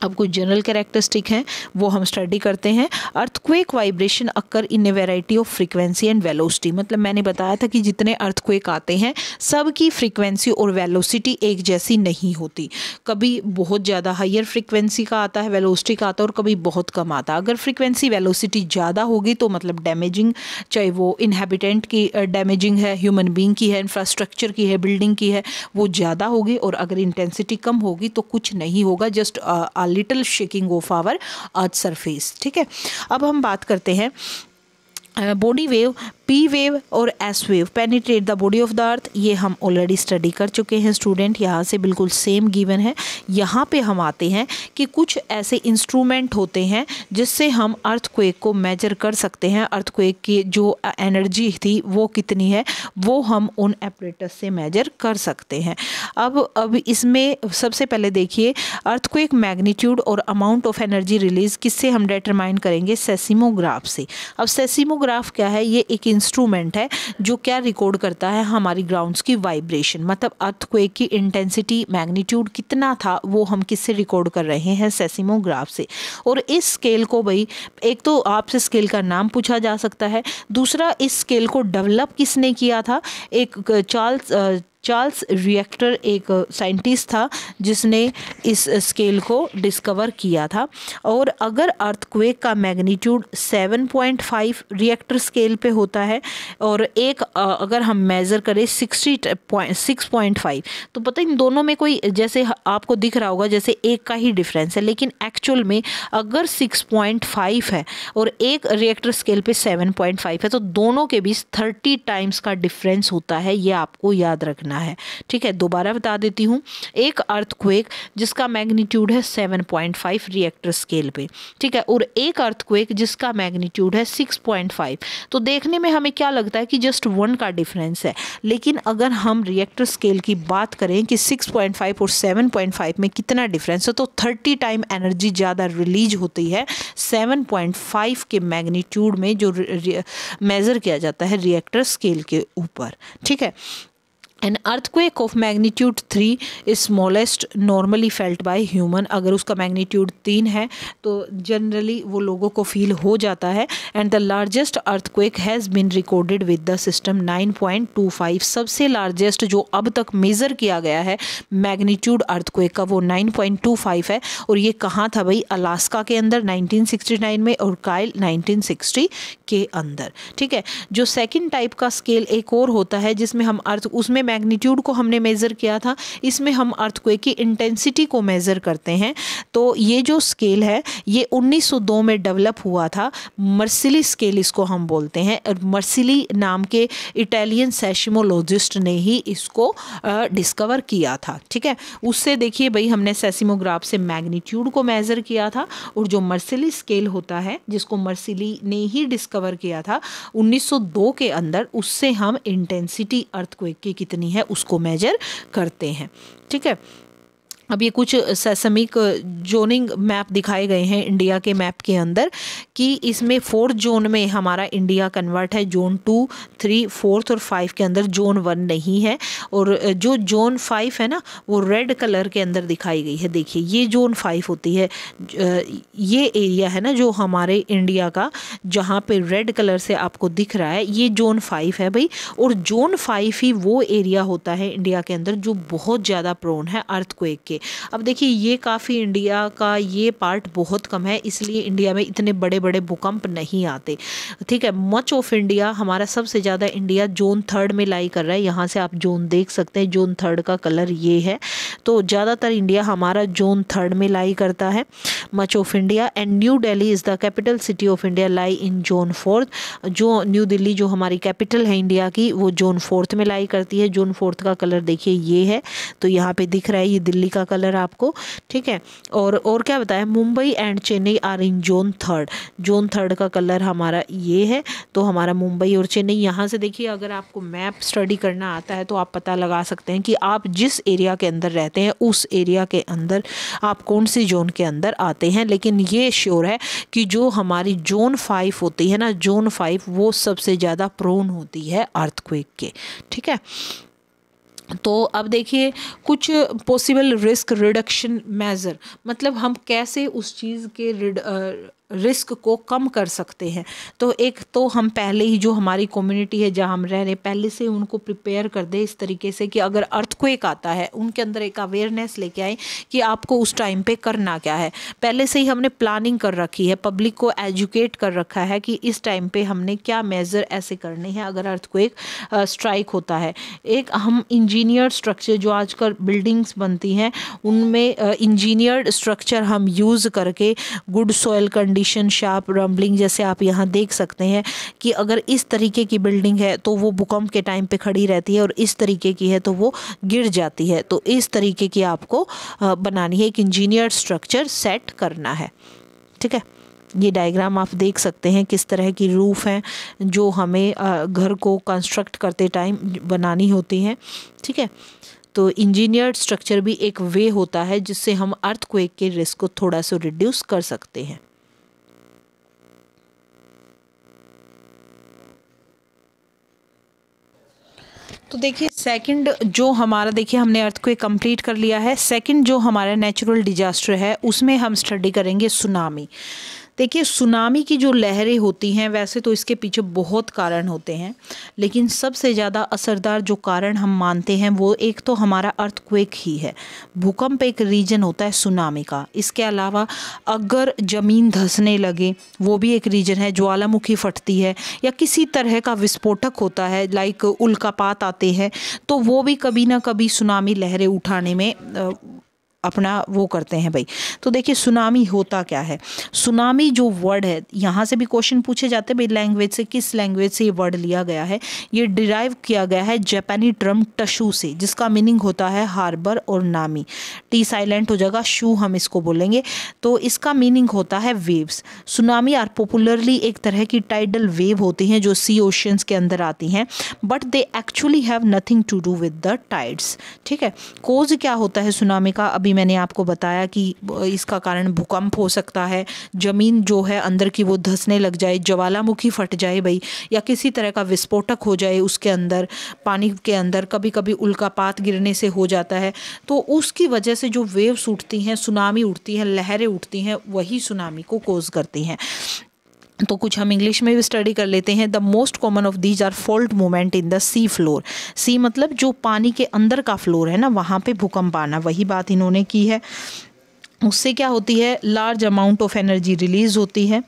अब कुछ जनरल कैरेक्टरिस्टिक हैं वो हम स्टडी करते हैं earthquake vibration occur in a variety of frequency and velocity मतलब मैंने बताया था कि जितने अर्थक्वेक आते हैं सब की फ्रीक्वेंसी और वेलोसिटी एक जैसी नहीं होती कभी बहुत ज़्यादा हायर फ्रीक्वेंसी का आता है वेलोसिटी का आता है और कभी बहुत कम आता है अगर फ्रीक्वेंसी वेलोसिटी ज़्यादा होगी तो मतलब डैमेजिंग चाहे वो इनहेबिटेंट की डैमेजिंग है ह्यूमन बींग की है इंफ्रास्ट्रक्चर की है बिल्डिंग की है वो ज़्यादा होगी और अगर इंटेंसिटी कम होगी तो कुछ नहीं होगा just all little shaking of our earth surface ठीक है अब हम बात करते हैं बॉडी वेव पी वेव और S wave penetrate the body of the earth ये हम ऑलरेडी स्टडी कर चुके हैं स्टूडेंट यहाँ से बिल्कुल सेम गिवन है यहाँ पे हम आते हैं कि कुछ ऐसे इंस्ट्रूमेंट होते हैं जिससे हम अर्थ क्वेक को मेजर कर सकते हैं अर्थ क्वेक की जो एनर्जी थी वो कितनी है वो हम उन एपरेटस से मेजर कर सकते हैं अब अब इसमें सबसे पहले देखिए अर्थ क्वेक मैग्नीट्यूड और अमाउंट ऑफ एनर्जी रिलीज किससे हम डिटरमाइन करेंगे सेसीमोग्राफ से अब सेसीमोग फोनोग्राफ क्या है ये एक इंस्ट्रूमेंट है जो क्या रिकॉर्ड करता है हमारी ग्राउंड्स की वाइब्रेशन मतलब अर्थक्वेक की इंटेंसिटी मैग्नीट्यूड कितना था वो हम किससे रिकॉर्ड कर रहे हैं सेसिमोग्राफ से और इस स्केल को भाई एक तो आपसे स्केल का नाम पूछा जा सकता है दूसरा इस स्केल को डेवलप किसने किया था एक चार्ल्स चार्ल्स रिएक्टर एक साइंटिस्ट था जिसने इस स्केल को डिस्कवर किया था और अगर अर्थक्वेक का मैग्नीट्यूड 7.5 रिएक्टर स्केल पे होता है और एक अगर हम मेज़र करें सिक्सटी सिक्स पॉइंट फाइव तो पता इन दोनों में कोई जैसे आपको दिख रहा होगा जैसे एक का ही डिफरेंस है लेकिन एक्चुअल में अगर सिक्स पॉइंट फाइव है और एक रिएक्टर स्केल पे सेवन पॉइंट फाइव है तो दोनों के बीच थर्टी टाइम्स का डिफरेंस होता है ये आपको याद रखना करना है ठीक है दोबारा बता देती हूँ एक अर्थक्वेक जिसका मैग्नीट्यूड है seven point five Richter scale पे ठीक है और एक अर्थक्वेक जिसका मैग्नीट्यूड है सिक्स पॉइंट फाइव तो देखने में हमें क्या लगता है कि जस्ट वन का डिफरेंस है लेकिन अगर हम रिएक्टर स्केल की बात करें कि सिक्स पॉइंट फाइव और सेवन पॉइंट फाइव में कितना डिफरेंस है तो थर्टी टाइम एनर्जी ज़्यादा रिलीज होती है सेवन पॉइंट फाइव के मैग्नीट्यूड में जो मेज़र किया जाता है रिएक्टर स्केल के ऊपर ठीक है an earthquake of magnitude three is smallest normally felt by human अगर उसका मैग्नीट्यूड तीन है तो जनरली वो लोगों को फील हो जाता है and the largest earthquake has been recorded with the system 9.25 सबसे लार्जेस्ट जो अब तक मेज़र किया गया है मैग्नीट्यूड अर्थक्वेक का वो 9.25 है और ये कहाँ था भाई अलास्का के अंदर 1969 में और काइल 1960 के अंदर ठीक है जो सेकेंड टाइप का स्केल एक और होता है जिसमें हम अर्थ उसमें मैग्नीट्यूड को हमने मेज़र किया था इसमें हम अर्थक्वेक की इंटेंसिटी को मेज़र करते हैं तो ये जो स्केल है ये 1902 में डेवलप हुआ था मर्सिली स्केल इसको हम बोलते हैं मर्सिली नाम के इटालियन सेशिमोलॉजिस्ट ने ही इसको डिस्कवर किया था ठीक है उससे देखिए भाई हमने सेसिमोग्राफ से मैग्नीट्यूड को मेज़र किया था और जो मर्सिली स्केल होता है जिसको मर्सिली ने ही डिस्कवर किया था 1902 के अंदर उससे हम इंटेंसिटी अर्थक्वेक की कितनी कितनी है उसको मेजर करते हैं ठीक है अब ये कुछ सेसमिक जोनिंग मैप दिखाए गए हैं इंडिया के मैप के अंदर कि इसमें फोर्थ जोन में हमारा इंडिया कन्वर्ट है जोन टू थ्री फोर्थ और फाइव के अंदर जोन वन नहीं है और जो जोन फाइव है ना वो रेड कलर के अंदर दिखाई गई है देखिए ये जोन फाइव होती है ये एरिया है ना जो हमारे इंडिया का जहाँ पर रेड कलर से आपको दिख रहा है ये जोन फाइव है भाई और जोन फाइव ही वो एरिया होता है इंडिया के अंदर जो बहुत ज़्यादा प्रोन है अर्थ के के अब देखिए ये काफ़ी इंडिया का ये पार्ट बहुत कम है इसलिए इंडिया में इतने बड़े बड़े भूकंप नहीं आते ठीक है मच ऑफ इंडिया हमारा सबसे ज़्यादा इंडिया जोन थर्ड में लाई कर रहा है यहाँ से आप जोन देख सकते हैं जोन थर्ड का कलर ये है तो ज़्यादातर इंडिया हमारा जोन थर्ड में लाई करता है much of India and New Delhi is the capital city of India lie in zone fourth जो न्यू दिल्ली जो हमारी कैपिटल है इंडिया की वो जोन फोर्थ में लाई करती है जोन फोर्थ का कलर देखिए ये है तो यहाँ पे दिख रहा है ये दिल्ली का का कलर आपको ठीक है और और क्या बताया Mumbai and Chennai are in zone third zone third का कलर हमारा ये है तो हमारा मुंबई और चेन्नई यहाँ से देखिए अगर आपको मैप स्टडी करना आता है तो आप पता लगा सकते हैं कि आप जिस एरिया के अंदर रहते हैं उस एरिया के अंदर आप कौन सी जोन के अंदर आते हैं लेकिन ये श्योर है कि जो हमारी जोन फाइव होती है ना जोन फाइव वो सबसे ज़्यादा प्रोन होती है अर्थक्वेक के ठीक है तो अब देखिए कुछ पॉसिबल रिस्क रिडक्शन मेज़र मतलब हम कैसे उस चीज़ के रिड रिस्क को कम कर सकते हैं तो एक तो हम पहले ही जो हमारी कम्युनिटी है जहाँ हम रह रहे हैं पहले से उनको प्रिपेयर कर दे इस तरीके से कि अगर अर्थक्वेक आता है उनके अंदर एक अवेयरनेस लेके आए कि आपको उस टाइम पे करना क्या है पहले से ही हमने प्लानिंग कर रखी है पब्लिक को एजुकेट कर रखा है कि इस टाइम पर हमने क्या मेज़र ऐसे करने हैं अगर अर्थक्वेक स्ट्राइक होता है एक हम इंजीनियर स्ट्रक्चर जो आजकल बिल्डिंग्स बनती हैं उनमें इंजीनियर स्ट्रक्चर हम यूज़ करके गुड सॉयल कंड कंडीशन शार्प रंबलिंग जैसे आप यहाँ देख सकते हैं कि अगर इस तरीके की बिल्डिंग है तो वो भूकंप के टाइम पे खड़ी रहती है और इस तरीके की है तो वो गिर जाती है तो इस तरीके की आपको बनानी है एक इंजीनियर स्ट्रक्चर सेट करना है ठीक है ये डायग्राम आप देख सकते हैं किस तरह की रूफ़ हैं जो हमें घर को कंस्ट्रक्ट करते टाइम बनानी होती हैं ठीक है तो इंजीनियर स्ट्रक्चर भी एक वे होता है जिससे हम अर्थक्वेक के रिस्क को थोड़ा सा रिड्यूस कर सकते हैं तो देखिए सेकंड जो हमारा देखिए हमने अर्थ को कंप्लीट कर लिया है सेकंड जो हमारा नेचुरल डिजास्टर है उसमें हम स्टडी करेंगे सुनामी देखिए सुनामी की जो लहरें होती हैं वैसे तो इसके पीछे बहुत कारण होते हैं लेकिन सबसे ज़्यादा असरदार जो कारण हम मानते हैं वो एक तो हमारा अर्थक्वेक ही है भूकंप एक रीजन होता है सुनामी का इसके अलावा अगर ज़मीन धंसने लगे वो भी एक रीजन है ज्वालामुखी फटती है या किसी तरह का विस्फोटक होता है लाइक उल्कापात आते हैं तो वो भी कभी ना कभी सुनामी लहरें उठाने में अपना वो करते हैं भाई तो देखिए सुनामी होता क्या है सुनामी जो वर्ड है यहाँ से भी क्वेश्चन पूछे जाते हैं भाई लैंग्वेज से किस लैंग्वेज से ये वर्ड लिया गया है ये डिराइव किया गया है जापानी ट्रम टशू से जिसका मीनिंग होता है हार्बर और नामी टी साइलेंट हो जाएगा शू हम इसको बोलेंगे तो इसका मीनिंग होता है वेव्स सुनामी आर पॉपुलरली एक तरह की टाइडल वेव होती हैं जो सी ओशंस के अंदर आती हैं but they actually have nothing to do with the tides ठीक है कोज क्या होता है सुनामी का अभी अभी मैंने आपको बताया कि इसका कारण भूकंप हो सकता है ज़मीन जो है अंदर की वो धंसने लग जाए ज्वालामुखी फट जाए भाई या किसी तरह का विस्फोटक हो जाए उसके अंदर पानी के अंदर कभी कभी उल्कापात गिरने से हो जाता है तो उसकी वजह से जो वेव्स उठती हैं सुनामी उठती हैं लहरें उठती हैं वही सुनामी को कोज करती हैं तो कुछ हम इंग्लिश में भी स्टडी कर लेते हैं the most common of these are fault movement in the sea floor sea मतलब जो पानी के अंदर का फ्लोर है ना वहाँ पे भूकंप आना वही बात इन्होंने की है उससे क्या होती है large amount of energy release होती है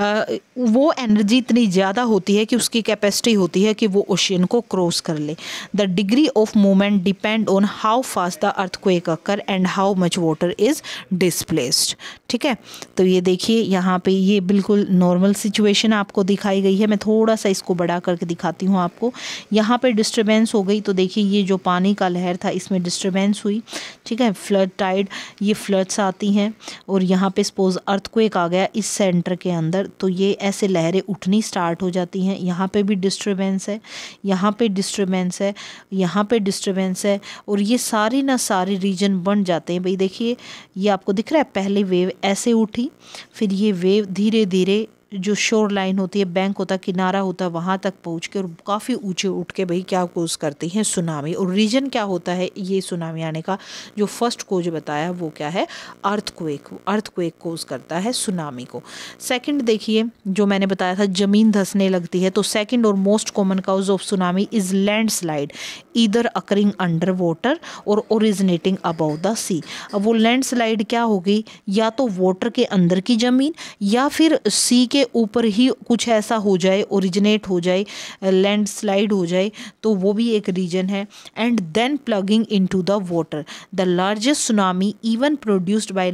वो एनर्जी इतनी ज़्यादा होती है कि उसकी कैपेसिटी होती है कि वो ओशियन को क्रॉस कर ले the degree of movement depend on how fast the earthquake occur and how much water is displaced ठीक है तो ये देखिए यहाँ पे ये बिल्कुल नॉर्मल सिचुएशन आपको दिखाई गई है मैं थोड़ा सा इसको बढ़ा करके दिखाती हूँ आपको यहाँ पर डिस्टर्बेंस हो गई तो देखिए ये जो पानी का लहर था इसमें डिस्टर्बेंस हुई ठीक है फ्लड टाइड ये फ्लड्स आती हैं और यहाँ पे सपोज अर्थ आ गया इस सेंटर के अंदर तो ये ऐसे लहरें उठनी स्टार्ट हो जाती हैं यहाँ पे भी डिस्टर्बेंस है यहाँ पे डिस्टर्बेंस है यहाँ पे डिस्टर्बेंस है और ये सारे ना सारे रीजन बन जाते हैं भाई देखिए ये आपको दिख रहा है पहले वेव ऐसे उठी फिर ये वेव धीरे धीरे जो शोर लाइन होती है बैंक होता किनारा होता वहाँ तक पहुँच के और काफ़ी ऊंचे उठ के भाई क्या कोज करती हैं सुनामी और रीजन क्या होता है ये सुनामी आने का जो फर्स्ट कोज बताया वो क्या है अर्थक्वेक अर्थक्वेक कोज करता है सुनामी को सेकंड देखिए जो मैंने बताया था ज़मीन धंसने लगती है तो सेकंड और most common cause of tsunami is landslide either occurring underwater or originating above the sea अब वो लैंड स्लाइड क्या होगी या तो वाटर के अंदर की ज़मीन या फिर सी के के ऊपर ही कुछ ऐसा हो जाए ओरिजिनेट हो जाए लैंडस्लाइड हो जाए तो वो भी एक रीजन है and then plunging into the water the largest tsunami even produced by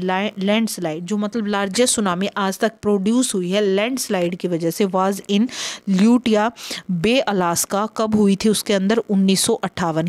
landslide जो मतलब लार्जेस्ट सुनामी आज तक प्रोड्यूस हुई है लैंडस्लाइड की वजह से वाज इन ल्यूट या बे अलास्का कब हुई थी उसके अंदर उन्नीस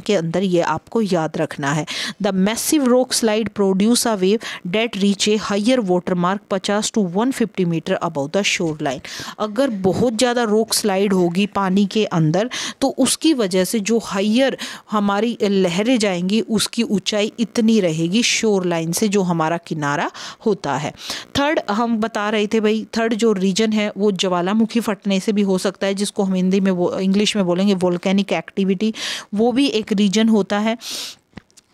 के अंदर ये आपको याद रखना है the massive rock slide produce a wave that reach a higher water mark पचास to one fifty metre above the शो शोर लाइन अगर बहुत ज़्यादा रोक स्लाइड होगी पानी के अंदर तो उसकी वजह से जो हाइयर हमारी लहरें जाएंगी उसकी ऊंचाई इतनी रहेगी शोर लाइन से जो हमारा किनारा होता है थर्ड हम बता रहे थे भाई थर्ड जो रीजन है वो ज्वालामुखी फटने से भी हो सकता है जिसको हम हिंदी में इंग्लिश में बोलेंगे वोल्केनिक एक्टिविटी वो भी एक रीजन होता है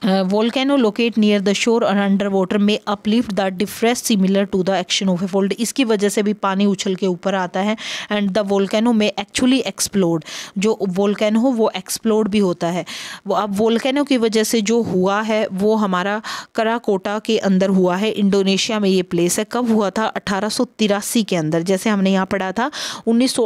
Uh, locate near the shore or underwater में uplift the depress similar to the action of a fold इसकी वजह से भी पानी उछल के ऊपर आता है and the volcano may actually explode जो वोल्केनो हो वो एक्सप्लोड भी होता है वो अब वोल्केनो की वजह से जो हुआ है वो हमारा कराकोटा के अंदर हुआ है इंडोनेशिया में ये प्लेस है कब हुआ था अठारह के अंदर जैसे हमने यहाँ पढ़ा था उन्नीस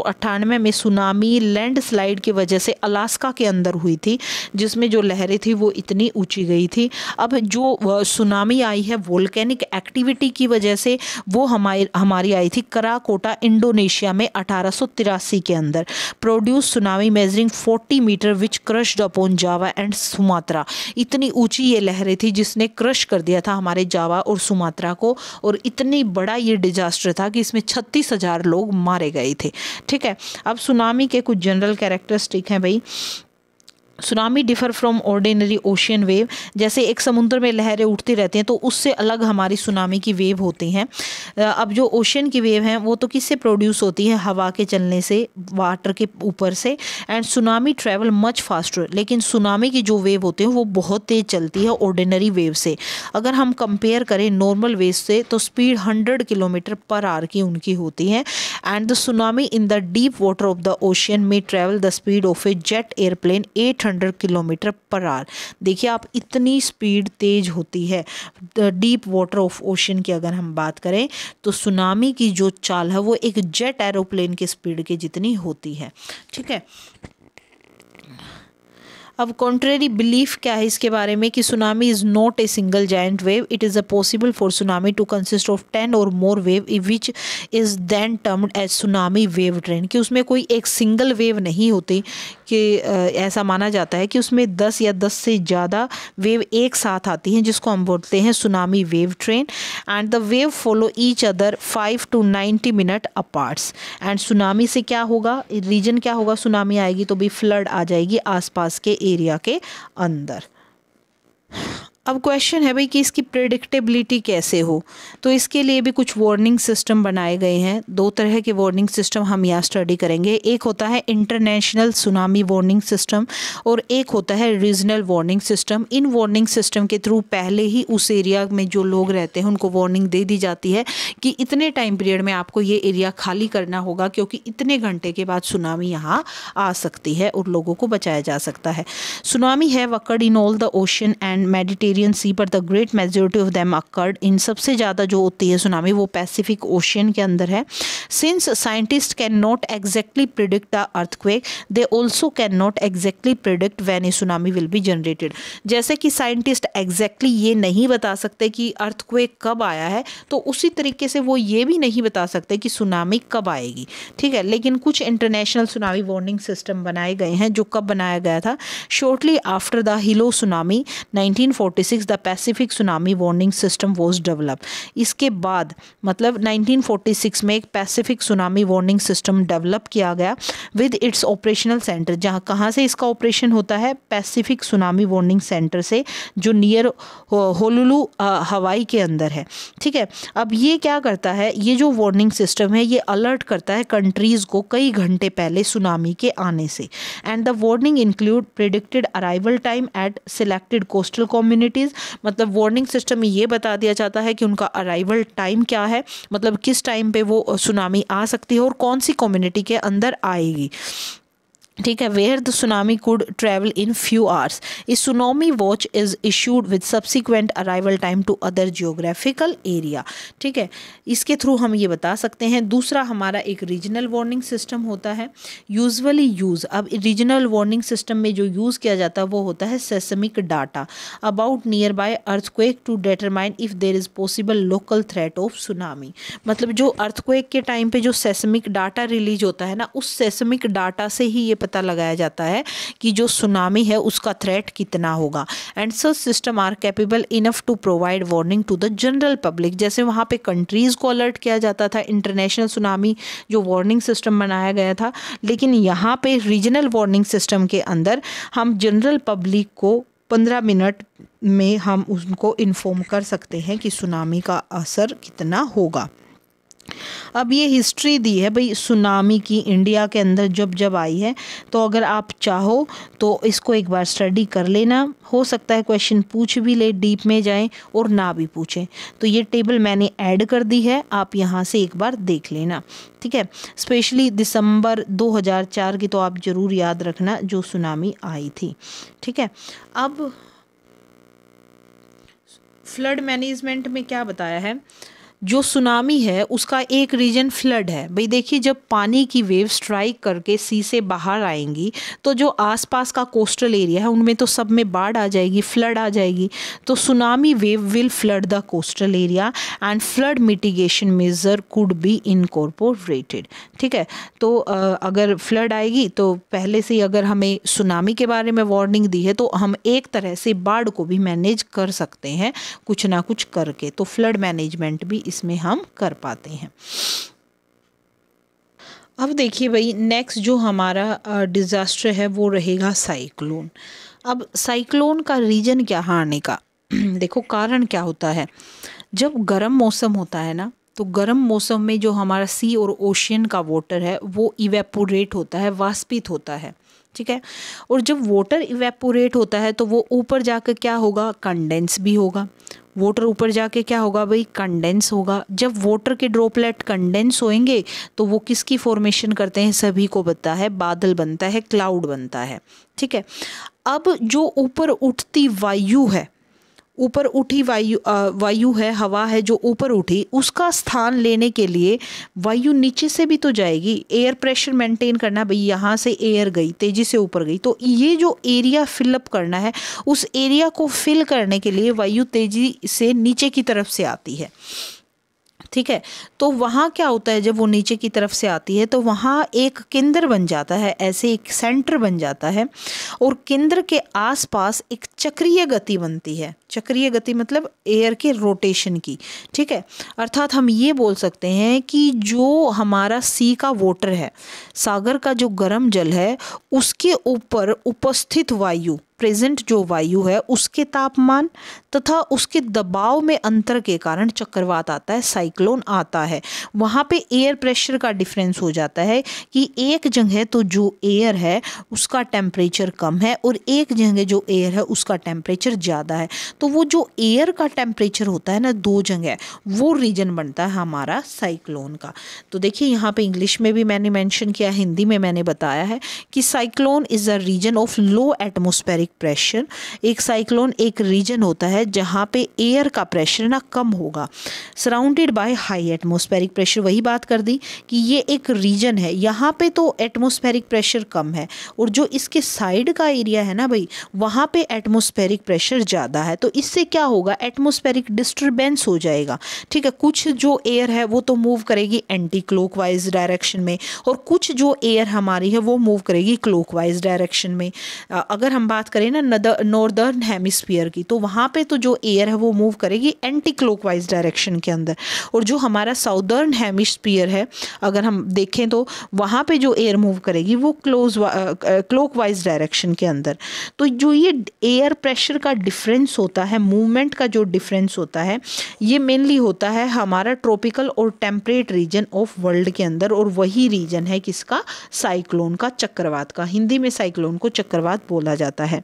में सुनामी लैंड की वजह से अलास्का के अंदर हुई थी जिसमें जो लहरें थी वो इतनी ऊँची की गई थी अब जो सुनामी आई है वोल्केनिक एक्टिविटी की वजह से वो हमारे हमारी आई थी कराकोटा इंडोनेशिया में अठारह के अंदर produce tsunami measuring 40 metre which crash upon Java and Sumatra इतनी ऊंची ये लहरें थी जिसने क्रश कर दिया था हमारे जावा और सुमात्रा को और इतनी बड़ा ये डिजास्टर था कि इसमें छत्तीस लोग मारे गए थे ठीक है अब सुनामी के कुछ जनरल कैरेक्टरिस्टिक हैं भाई tsunami differ from ordinary ocean wave जैसे एक समुद्र में लहरें उठती रहती हैं तो उससे अलग हमारी सुनामी की वेव होती हैं अब जो ओशियन की वेव हैं वो तो किससे प्रोड्यूस होती है हवा के चलने से वाटर के ऊपर से and tsunami travel much faster लेकिन सुनामी की जो वेव होती है वो बहुत तेज़ चलती है ऑर्डिनरी वेव से अगर हम कंपेयर करें नॉर्मल वेव से तो speed hundred kilometre per hour की उनकी होती है and the tsunami in the deep water of the ocean में travel the speed of a jet airplane at hundred kilometre per hour देखिए आप इतनी स्पीड तेज होती है डीप वाटर ऑफ ओशन की अगर हम बात करें तो सुनामी की जो चाल है वो एक जेट एरोप्लेन की स्पीड के जितनी होती है ठीक है अब कॉन्ट्रेरी बिलीफ क्या है इसके बारे में कि tsunami is not a single giant wave it is a possible for tsunami to consist of ten or more wave which is then termed as tsunami wave train कि उसमें कोई एक सिंगल वेव नहीं होती कि ऐसा माना जाता है कि उसमें दस या दस से ज़्यादा वेव एक साथ आती हैं जिसको हम बोलते हैं tsunami wave train and the wave follow each other five to ninety minute apart and tsunami से क्या होगा रीजन क्या होगा सुनामी आएगी तो भी फ्लड आ जाएगी आसपास के एरिया के अंदर अब क्वेश्चन है भाई कि इसकी प्रिडिक्टेबिलिटी कैसे हो तो इसके लिए भी कुछ वार्निंग सिस्टम बनाए गए हैं दो तरह के वार्निंग सिस्टम हम यहाँ स्टडी करेंगे एक होता है इंटरनेशनल सुनामी वार्निंग सिस्टम और एक होता है regional warning system in warning system के थ्रू पहले ही उस एरिया में जो लोग रहते हैं उनको वार्निंग दे दी जाती है कि इतने टाइम पीरियड में आपको ये एरिया खाली करना होगा क्योंकि इतने घंटे के बाद सुनामी यहाँ आ सकती है और लोगों को बचाया जा सकता है सुनामी है occurred in all the ocean and Mediterranean Mediterranean sea पर the great majority of them occurred in सबसे ज़्यादा जो होती है सुनामी वो पैसिफिक ओशियन के अंदर है since scientist can not exactly predict the earthquake they also can not exactly predict when a tsunami will be generated जैसे कि साइंटिस्ट एग्जैक्टली ये नहीं बता सकते कि अर्थक्वेक कब आया है तो उसी तरीके से वो ये भी नहीं बता सकते कि सुनामी कब आएगी ठीक है लेकिन कुछ इंटरनेशनल सुनामी वार्निंग सिस्टम बनाए गए हैं जो कब बनाया गया था shortly after the Hilo tsunami 1946 the Pacific tsunami warning system was develop इसके बाद मतलब 1946 में एक Pacific tsunami warning system develop किया गया विद इट्स ऑपरेशनल सेंटर जहाँ कहाँ से इसका ऑपरेशन होता है पैसिफिक सुनामी वार्निंग सेंटर से जो नियर होलुलू हवाई के अंदर है ठीक है अब ये क्या करता है ये जो वार्निंग सिस्टम है ये अलर्ट करता है कंट्रीज़ को कई घंटे पहले सुनामी के आने से and the warning include predicted arrival time at selected coastal community facilities मतलब वार्निंग सिस्टम में ये बता दिया जाता है कि उनका अराइवल टाइम क्या है मतलब किस टाइम पे वो सुनामी आ सकती है और कौन सी कम्युनिटी के अंदर आएगी ठीक है where the tsunami could travel in few hours इस tsunami watch is issued with subsequent arrival time to other geographical area ठीक है इसके थ्रू हम ये बता सकते हैं दूसरा हमारा एक रीजनल वार्निंग सिस्टम होता है यूजुअली यूज़ अब रीजनल वार्निंग सिस्टम में जो यूज़ किया जाता है वो होता है seismic data about nearby earthquake to determine if there is possible local threat of tsunami मतलब जो अर्थक्वेक के टाइम पर जो सेसमिक डाटा रिलीज होता है ना उस सेसमिक डाटा से ही ये पता लगाया जाता है कि जो सुनामी है उसका थ्रेट कितना होगा and such system are capable enough to provide warning to the general public जैसे वहाँ पे कंट्रीज़ को अलर्ट किया जाता था इंटरनेशनल सुनामी जो वार्निंग सिस्टम बनाया गया था लेकिन यहाँ पे रीजनल वार्निंग सिस्टम के अंदर हम जनरल पब्लिक को पंद्रह मिनट में हम उनको इन्फॉर्म कर सकते हैं कि सुनामी का असर कितना होगा अब ये हिस्ट्री दी है भाई सुनामी की इंडिया के अंदर जब जब आई है तो अगर आप चाहो तो इसको एक बार स्टडी कर लेना हो सकता है क्वेश्चन पूछ भी ले डीप में जाएं और ना भी पूछें तो ये टेबल मैंने ऐड कर दी है आप यहाँ से एक बार देख लेना ठीक है स्पेशली दिसंबर 2004 की तो आप ज़रूर याद रखना जो सुनामी आई थी ठीक है अब फ्लड मैनेजमेंट में क्या बताया है जो सुनामी है उसका एक रीजन फ्लड है भाई देखिए जब पानी की वेव स्ट्राइक करके सी से बाहर आएंगी तो जो आसपास का कोस्टल एरिया है उनमें तो सब में बाढ़ आ जाएगी फ्लड आ जाएगी तो tsunami wave will flood the coastal area and flood mitigation measure could be incorporated ठीक है तो अगर फ्लड आएगी तो पहले से ही अगर हमें सुनामी के बारे में वार्निंग दी है तो हम एक तरह से बाढ़ को भी मैनेज कर सकते हैं कुछ ना कुछ करके तो फ्लड मैनेजमेंट भी इस इसमें हम कर पाते हैं अब देखिए भाई नेक्स्ट जो हमारा डिज़ास्टर है वो रहेगा साइक्लोन अब साइक्लोन का रीजन क्या हारने का *clears throat* देखो कारण क्या होता है जब गर्म मौसम होता है ना तो गर्म मौसम में जो हमारा सी और ओशियन का वाटर है वो इवेपोरेट होता है वाष्पित होता है ठीक है और जब वाटर इवेपोरेट होता है तो वो ऊपर जाकर क्या होगा कंडेंस भी होगा वाटर ऊपर जाके क्या होगा भाई कंडेंस होगा जब वाटर के ड्रॉपलेट कंडेंस होएंगे तो वो किसकी फॉर्मेशन करते हैं सभी को पता है बादल बनता है क्लाउड बनता है ठीक है अब जो ऊपर उठती वायु है ऊपर उठी वायु वायु है हवा है जो ऊपर उठी उसका स्थान लेने के लिए वायु नीचे से भी तो जाएगी एयर प्रेशर मेंटेन करना भाई यहाँ से एयर गई तेज़ी से ऊपर गई तो ये जो एरिया फिलअप करना है उस एरिया को फिल करने के लिए वायु तेज़ी से नीचे की तरफ से आती है ठीक है तो वहाँ क्या होता है जब वो नीचे की तरफ से आती है तो वहाँ एक केंद्र बन जाता है ऐसे एक सेंटर बन जाता है और केंद्र के आसपास एक चक्रीय गति बनती है चक्रीय गति मतलब एयर के रोटेशन की ठीक है अर्थात हम ये बोल सकते हैं कि जो हमारा सी का वोटर है सागर का जो गर्म जल है उसके ऊपर उपस्थित वायु प्रेजेंट जो वायु है उसके तापमान तथा उसके दबाव में अंतर के कारण चक्रवात आता है साइक्लोन आता है वहाँ पे एयर प्रेशर का डिफरेंस हो जाता है कि एक जगह तो जो एयर है उसका टेम्परेचर कम है और एक जगह जो एयर है उसका टेम्परेचर ज़्यादा है तो वो जो एयर का टेम्परेचर होता है ना दो जगह वो रीजन बनता है हमारा साइक्लोन का तो देखिए यहाँ पे इंग्लिश में भी मैंने मैंशन किया हिंदी में मैंने बताया है कि cyclone is a region of low atmospheric atmospheric pressure एक साइक्लोन एक रीजन होता है जहाँ पे एयर का प्रेशर ना कम होगा surrounded by high atmospheric pressure वही बात कर दी कि ये एक रीजन है यहाँ पे तो एटमोस्फेरिक प्रेशर कम है और जो इसके साइड का एरिया है ना भाई वहाँ पे एटमोस्फेरिक प्रेशर ज़्यादा है तो इससे क्या होगा एटमोस्फेरिक डिस्टर्बेंस हो जाएगा ठीक है कुछ जो एयर है वो तो मूव करेगी एंटी क्लोक डायरेक्शन में और कुछ जो एयर हमारी है वो मूव करेगी क्लोक डायरेक्शन में अगर हम बात करें ना नॉर्दर्न हेमिसफियर की तो वहाँ पे तो जो एयर है वो मूव करेगी एंटी क्लोकवाइज डायरेक्शन के अंदर और जो हमारा साउदर्न हेमिसफियर है अगर हम देखें तो वहाँ पे जो एयर मूव करेगी वो क्लोज क्लोक वाइज डायरेक्शन के अंदर तो जो ये एयर प्रेशर का डिफरेंस होता है मूवमेंट का जो डिफरेंस होता है ये मेनली होता है हमारा ट्रॉपिकल और टेम्परेट रीजन ऑफ वर्ल्ड के अंदर और वही रीजन है किसका साइक्लोन का चक्रवात का हिंदी में साइक्लोन को चक्रवात बोला जाता है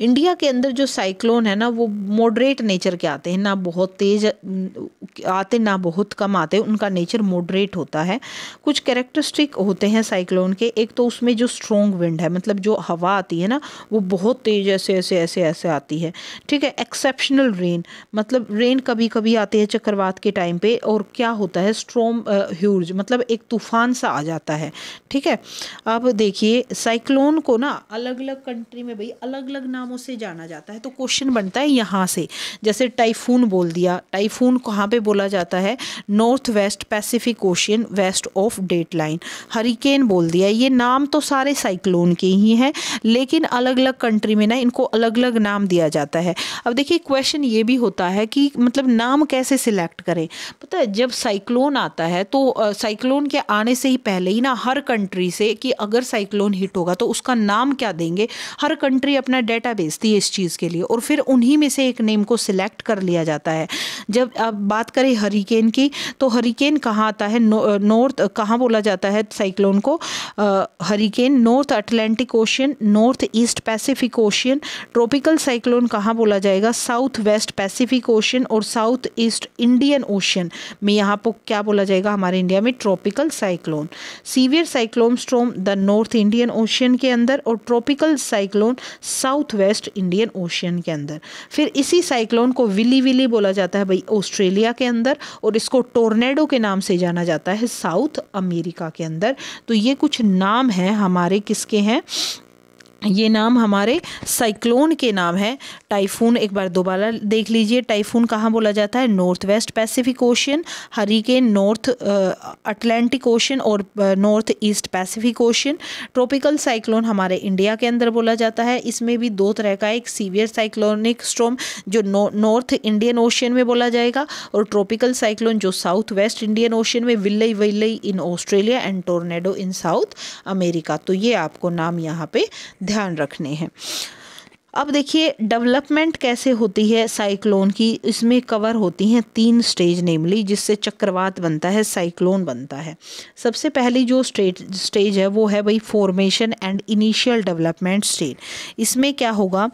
इंडिया के अंदर जो साइक्लोन है ना वो मॉडरेट नेचर के आते हैं ना बहुत तेज़ आते ना बहुत कम आते उनका नेचर मॉडरेट होता है कुछ कैरेक्टरिस्टिक होते हैं साइक्लोन के एक तो उसमें जो स्ट्रॉन्ग विंड है मतलब जो हवा आती है ना वो बहुत तेज़ ऐसे ऐसे ऐसे ऐसे आती है ठीक है एक्सेप्शनल रेन मतलब रेन कभी कभी आती है चक्रवात के टाइम पे और क्या होता है स्ट्रोंग ह्यूज मतलब एक तूफान सा आ जाता है ठीक है अब देखिए साइक्लोन को ना अलग अलग कंट्री में भाई अलग अलग अलग नामों से जाना जाता है तो क्वेश्चन बनता है यहाँ से जैसे टाइफून बोल दिया टाइफून कहाँ पे बोला जाता है north west Pacific ocean west of date line hurricane बोल दिया ये नाम तो सारे साइक्लोन के ही हैं लेकिन अलग अलग कंट्री में ना इनको अलग अलग नाम दिया जाता है अब देखिए क्वेश्चन ये भी होता है कि मतलब नाम कैसे सिलेक्ट करें पता है जब साइक्लोन आता है तो साइक्लोन के आने से ही पहले ही ना हर कंट्री से कि अगर साइक्लोन हिट होगा तो उसका नाम क्या देंगे हर कंट्री अपना डेटा डेटाबेस थी इस चीज़ के लिए और फिर उन्हीं में से एक नेम को सिलेक्ट कर लिया जाता है जब आप बात करें हरिकेन की तो हरिकेन कहाँ आता है नॉर्थ नौ, कहाँ बोला जाता है साइक्लोन को hurricane north Atlantic ocean north east Pacific ocean tropical cyclone कहाँ बोला जाएगा साउथ वेस्ट पैसिफिक ओशियन और साउथ ईस्ट इंडियन ओशियन में यहाँ पर क्या बोला जाएगा हमारे इंडिया में tropical cyclone severe cyclone storm the north Indian ocean के अंदर और tropical cyclone south south west Indian ocean के अंदर फिर इसी साइक्लोन को विली विली बोला जाता है भाई ऑस्ट्रेलिया के अंदर और इसको टोर्नेडो के नाम से जाना जाता है साउथ अमेरिका के अंदर तो ये कुछ नाम हैं हमारे किसके हैं ये नाम हमारे साइक्लोन के नाम है टाइफून एक बार दोबारा देख लीजिए टाइफून कहाँ बोला जाता है north west Pacific ocean hurricane north Atlantic ocean और north east Pacific ocean tropical cyclone हमारे इंडिया के अंदर बोला जाता है इसमें भी दो तरह का एक सीवियर साइक्लोनिक स्ट्रोम जो नॉर्थ इंडियन ओशन में बोला जाएगा और ट्रॉपिकल साइक्लोन जो साउथ वेस्ट इंडियन ओशन में willy willy in Australia and tornado in South America तो ये आपको नाम यहाँ पर ध्यान रखने हैं अब देखिए डेवलपमेंट कैसे होती है साइक्लोन की इसमें कवर होती हैं तीन स्टेज नेमली जिससे चक्रवात बनता है साइक्लोन बनता है सबसे पहली जो स्टेट स्टेज है वो है भाई formation and initial development stage इसमें क्या होगा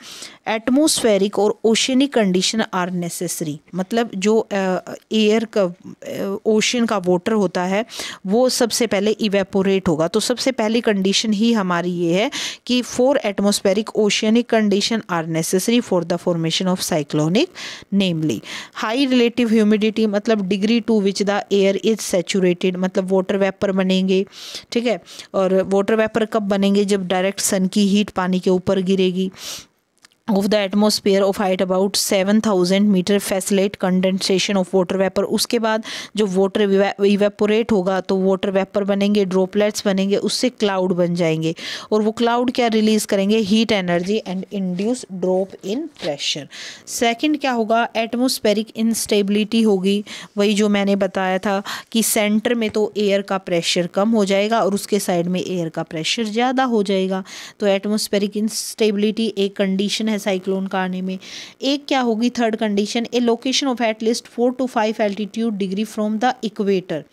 एटमोस्फेरिक और ओशनिक कंडीशन आर नेसेसरी मतलब जो एयर का ओशन का वाटर होता है वो सबसे पहले इवेपोरेट होगा तो सबसे पहली कंडीशन ही हमारी ये है कि four atmospheric oceanic condition conditions are necessary for the formation of cyclonic namely high relative humidity मतलब degree to which the air is saturated मतलब water vapor बनेंगे ठीक है और water vapor कब बनेंगे जब direct sun की heat पानी के ऊपर गिरेगी of the atmosphere of height about seven thousand metre facilitate condensation of water vapour उसके बाद जो वाटर इवेपोरेट होगा तो वाटर वेपर बनेंगे ड्रॉपलेट्स बनेंगे उससे क्लाउड बन जाएंगे और वो क्लाउड क्या रिलीज़ करेंगे heat energy and induce drop in pressure second क्या होगा एटमोस्फेरिक इंस्टेबिलिटी होगी वही जो मैंने बताया था कि सेंटर में तो एयर का प्रेशर कम हो जाएगा और उसके साइड में एयर का प्रेशर ज़्यादा हो जाएगा तो एटमोस्फेरिक इंस्टेबिलिटी एक कंडीशन है है साइक्लोन का आने में एक क्या होगी third condition a location of at least four to five altitude degree from the equator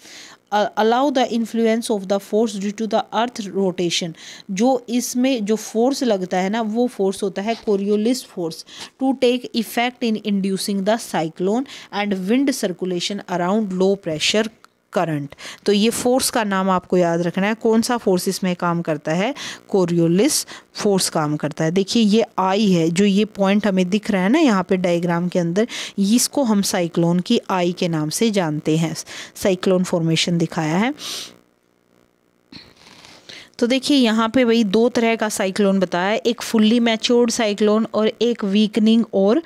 allow the influence of the force due to the earth rotation जो इसमें जो फोर्स लगता है ना वो फोर्स होता है Coriolis force to take effect in inducing the cyclone and wind circulation around low pressure current तो ये फोर्स का नाम आपको याद रखना है कौन सा फोर्स इसमें काम करता है कोरियोलिस फोर्स काम करता है देखिए ये आई है जो ये पॉइंट हमें दिख रहा है ना यहाँ पे डायग्राम के अंदर इसको हम साइक्लोन की आई के नाम से जानते हैं साइक्लोन फॉर्मेशन दिखाया है तो देखिए यहाँ पे वही दो तरह का साइक्लोन बताया है एक फुल्ली मैच्योर्ड साइक्लोन और एक वीकनिंग और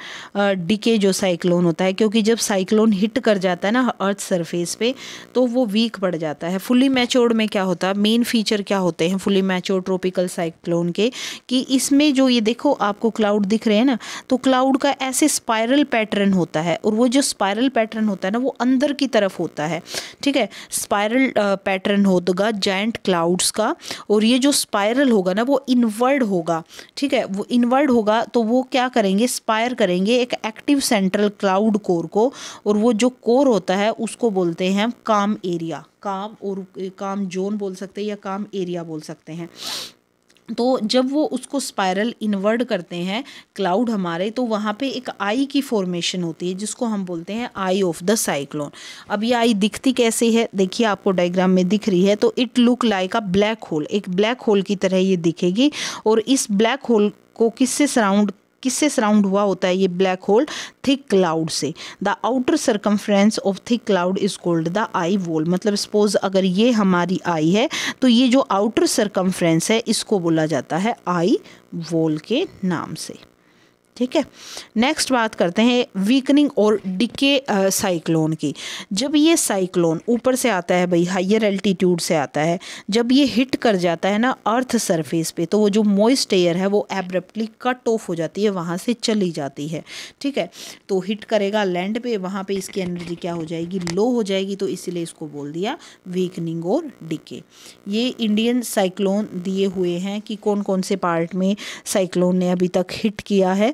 डिके जो साइक्लोन होता है क्योंकि जब साइक्लोन हिट कर जाता है ना अर्थ सरफेस पे तो वो वीक पड़ जाता है फुल्ली मैच्योर्ड में क्या होता है मेन फीचर क्या होते हैं फुल्ली मैच्योर ट्रॉपिकल साइक्लोन के कि इसमें जो ये देखो आपको क्लाउड दिख रहे हैं ना तो क्लाउड का ऐसे स्पायरल पैटर्न होता है और वो जो स्पायरल पैटर्न होता है ना वो अंदर की तरफ होता है ठीक है स्पायरल पैटर्न होगा जैंट क्लाउड्स का और ये जो स्पायरल होगा ना वो इनवर्ड होगा ठीक है वो इनवर्ड होगा तो वो क्या करेंगे स्पायर करेंगे एक एक्टिव सेंट्रल क्लाउड कोर को और वो जो कोर होता है उसको बोलते हैं काम एरिया काम और काम जोन बोल सकते हैं या काम एरिया बोल सकते हैं तो जब वो उसको स्पायरल इनवर्ड करते हैं क्लाउड हमारे तो वहाँ पे एक आई की फॉर्मेशन होती है जिसको हम बोलते हैं आई ऑफ द साइक्लोन अब ये आई दिखती कैसे है देखिए आपको डायग्राम में दिख रही है तो it look like a black hole एक ब्लैक होल की तरह ये दिखेगी और इस ब्लैक होल को किससे सराउंड किससे सराउंड हुआ होता है ये ब्लैक होल थिक क्लाउड से the outer circumference of thick cloud is called the eye wall मतलब सपोज अगर ये हमारी आई है तो ये जो आउटर सर्कम्फ्रेंस है इसको बोला जाता है आई वोल के नाम से ठीक है नेक्स्ट बात करते हैं वीकनिंग और डिके साइक्लोन की जब ये साइक्लोन ऊपर से आता है भाई हाइयर एल्टीट्यूड से आता है जब ये हिट कर जाता है ना अर्थ सरफेस पे तो वो जो मॉइस्ट एयर है वो एब्रप्टली कट ऑफ हो जाती है वहाँ से चली जाती है ठीक है तो हिट करेगा लैंड पे वहाँ पे इसकी एनर्जी क्या हो जाएगी लो हो जाएगी तो इसीलिए इसको बोल दिया वीकनिंग और डिके ये इंडियन साइक्लोन दिए हुए हैं कि कौन कौन से पार्ट में साइक्लोन ने अभी तक हिट किया है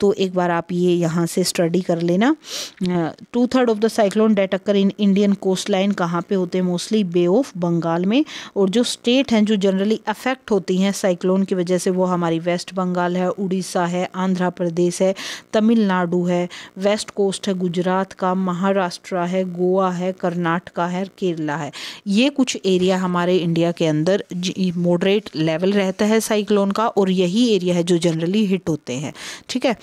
तो एक बार आप ये यहाँ से स्टडी कर लेना two third of the cyclone that occur in Indian coastline कहाँ पर होते हैं मोस्टली बे ऑफ बंगाल में और जो स्टेट हैं जो जनरली अफेक्ट होती हैं साइक्लोन की वजह से वो हमारी वेस्ट बंगाल है उड़ीसा है आंध्र प्रदेश है तमिलनाडु है वेस्ट कोस्ट है गुजरात का महाराष्ट्र है गोवा है कर्नाटका है केरला है ये कुछ एरिया हमारे इंडिया के अंदर मॉडरेट लेवल रहता है साइक्लोन का और यही एरिया है जो जनरली हिट होते हैं ठीक है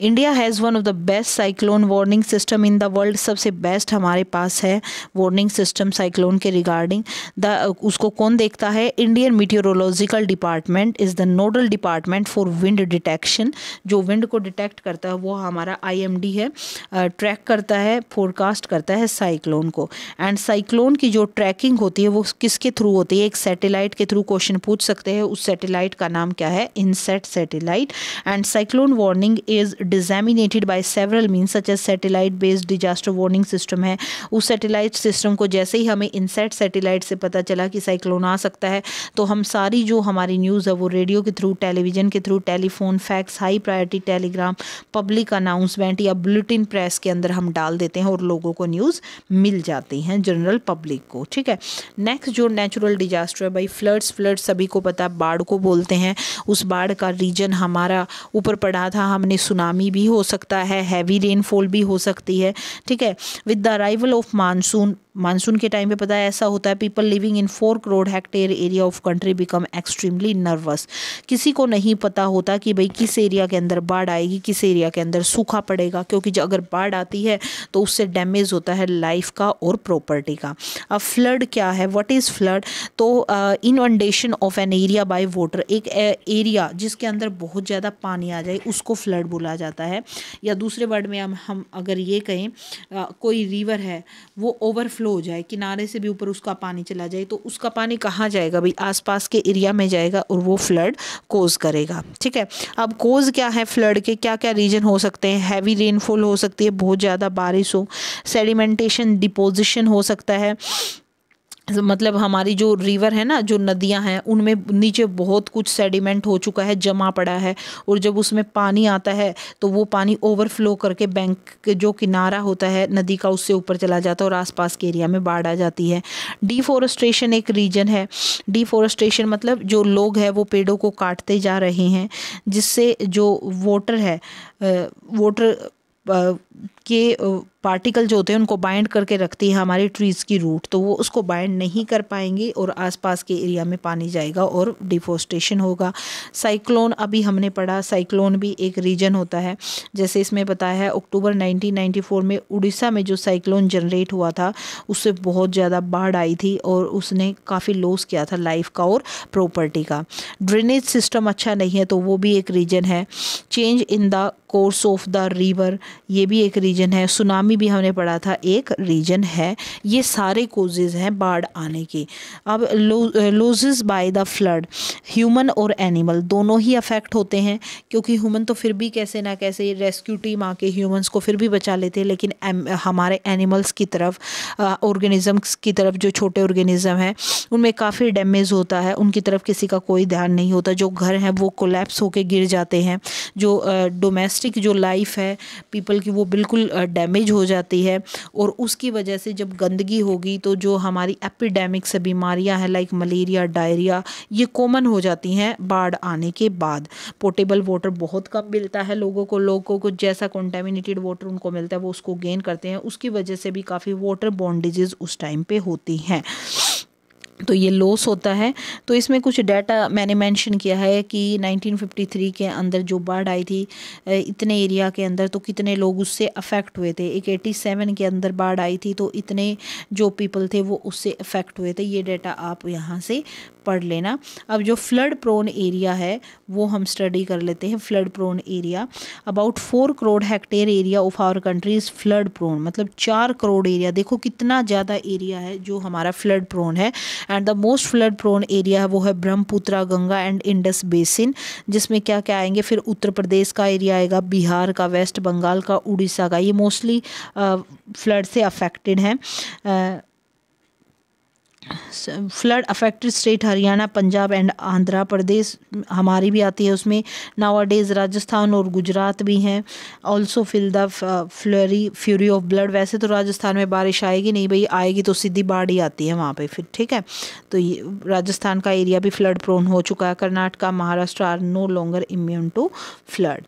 India has one of the best cyclone warning system in the world सबसे बेस्ट हमारे पास है वार्निंग सिस्टम साइक्लोन के रिगार्डिंग द उसको कौन देखता है Indian meteorological department is the nodal department for wind detection जो विंड को डिटेक्ट करता है वो हमारा आई है ट्रैक करता है फोरकास्ट करता है साइक्लोन को एंड साइक्लोन की जो ट्रैकिंग होती है वो किसके थ्रू होती है एक सैटेलाइट के थ्रू क्वेश्चन पूछ सकते हैं उस सैटेलाइट का नाम क्या है INSAT satellite and cyclone warning is is disseminated by several mean such as satellite based disaster warning system है उस सेटेलाइट सिस्टम को जैसे ही हमें इनसेट सेटेलाइट से पता चला कि साइक्लोन आ सकता है तो हम सारी जो हमारी न्यूज़ है वो रेडियो के थ्रू टेलीविज़न के through telephone fax high priority telegram public announcement या बुलेटिन प्रेस के अंदर हम डाल देते हैं और लोगों को न्यूज़ मिल जाती हैं जनरल पब्लिक को ठीक है नेक्स्ट जो नेचुरल डिजास्टर है भाई फ्लड्स फ्लड्स सभी को पता बाढ़ को बोलते हैं उस बाढ़ का रीजन हमारा ऊपर पड़ा था हमने सुनामी भी हो सकता है हैवी रेनफॉल भी हो सकती है ठीक है with the arrival of monsoon monsoon के टाइम पे पता है ऐसा होता है people living in four crore hectare area of country become extremely nervous किसी को नहीं पता होता कि भाई किस एरिया के अंदर बाढ़ आएगी किस एरिया के अंदर सूखा पड़ेगा क्योंकि जो अगर बाढ़ आती है तो उससे डैमेज होता है लाइफ का और प्रॉपर्टी का अब फ्लड क्या है व्हाट इज़ फ्लड तो inundation of an area by water एक एरिया जिसके अंदर बहुत ज़्यादा पानी आ जाए उसको फ्लड बोला जाता है या दूसरे वर्ड में हम हम अगर ये कहें आ, कोई रिवर है वो ओवरफ्लो फ्लो हो जाए किनारे से भी ऊपर उसका पानी चला जाए तो उसका पानी कहाँ जाएगा भाई आसपास के एरिया में जाएगा और वो फ्लड कोज करेगा ठीक है अब कोज क्या है फ्लड के क्या क्या रीजन हो सकते हैं हैवी रेनफॉल हो सकती है बहुत ज़्यादा बारिश हो सेडिमेंटेशन डिपोजिशन हो सकता है मतलब हमारी जो रिवर है ना जो नदियां हैं उनमें नीचे बहुत कुछ सेडिमेंट हो चुका है जमा पड़ा है और जब उसमें पानी आता है तो वो पानी ओवरफ्लो करके बैंक के जो किनारा होता है नदी का उससे ऊपर चला जाता है और आसपास के एरिया में बाढ़ आ जाती है डिफॉरेस्ट्रेशन एक रीजन है डिफॉरेस्ट्रेशन मतलब जो लोग हैं वो पेड़ों को काटते जा रहे हैं जिससे जो वाटर है वाटर के पार्टिकल जो होते हैं उनको बाइंड करके रखती है हमारी ट्रीज़ की रूट तो वो उसको बाइंड नहीं कर पाएंगी और आसपास के एरिया में पानी जाएगा और डिफोस्टेशन होगा साइक्लोन अभी हमने पढ़ा साइक्लोन भी एक रीजन होता है जैसे इसमें बताया है अक्टूबर 1994 में उड़ीसा में जो साइक्लोन जनरेट हुआ था उससे बहुत ज़्यादा बाढ़ आई थी और उसने काफ़ी लॉस किया था लाइफ का और प्रॉपर्टी का ड्रेनेज सिस्टम अच्छा नहीं है तो वो भी एक रीजन है change in the course of the river ये भी एक रीजन है सुनामी भी हमने पढ़ा था एक रीजन है ये सारे कोजेज हैं बाढ़ आने के अब losses by the flood human और एनिमल दोनों ही अफेक्ट होते हैं क्योंकि ह्यूमन तो फिर भी कैसे ना कैसे रेस्क्यू टीम आके ह्यूमंस को फिर भी बचा लेते हैं लेकिन हमारे एनिमल्स की तरफ ऑर्गेनिज़म्स की तरफ जो छोटे ऑर्गेनिज़म हैं उनमें काफ़ी डैमेज होता है उनकी तरफ किसी का कोई ध्यान नहीं होता जो घर हैं वो कोलेप्स होकर गिर जाते हैं जो डोमेस्टिक जो लाइफ है पीपल की वो बिल्कुल डैमेज हो जाती है और उसकी वजह से जब गंदगी होगी तो जो हमारी एपिडेमिक से बीमारियां हैं लाइक मलेरिया डायरिया ये कॉमन हो जाती हैं बाढ़ आने के बाद पोर्टेबल वाटर बहुत कम मिलता है लोगों को लोगों को जैसा कॉन्टेमिनेटेड वाटर उनको मिलता है वो उसको गेन करते हैं उसकी वजह से भी काफ़ी वाटर बॉन्डेजेज उस टाइम पर होती हैं तो ये लॉस होता है तो इसमें कुछ डाटा मैंने मेंशन किया है कि 1953 के अंदर जो बाढ़ आई थी इतने एरिया के अंदर तो कितने लोग उससे अफेक्ट हुए थे एक 87 के अंदर बाढ़ आई थी तो इतने जो पीपल थे वो उससे अफेक्ट हुए थे ये डाटा आप यहाँ से पढ़ लेना अब जो फ्लड प्रोन एरिया है वो हम स्टडी कर लेते हैं flood prone area about four crore hectare area of our country is flood prone मतलब चार करोड़ एरिया देखो कितना ज़्यादा एरिया है जो हमारा फ्लड प्रोन है and the most flood prone area है वो है ब्रह्मपुत्रा गंगा एंड इंडस बेसिन जिसमें क्या क्या आएंगे फिर उत्तर प्रदेश का एरिया आएगा बिहार का वेस्ट बंगाल का उड़ीसा का ये मोस्टली फ्लड uh, से अफेक्टेड हैं uh, flood affected state Haryana Punjab and Andhra Pradesh हमारी भी आती है उसमें नावा डेज राजस्थान और गुजरात भी हैं also feel the flurry fury of flood वैसे तो राजस्थान में बारिश आएगी नहीं भाई आएगी तो सीधी बाढ़ ही आती है वहाँ पे फिर ठीक है तो ये राजस्थान का एरिया भी फ्लड प्रोन हो चुका है Karnataka Maharashtra are no longer immune to flood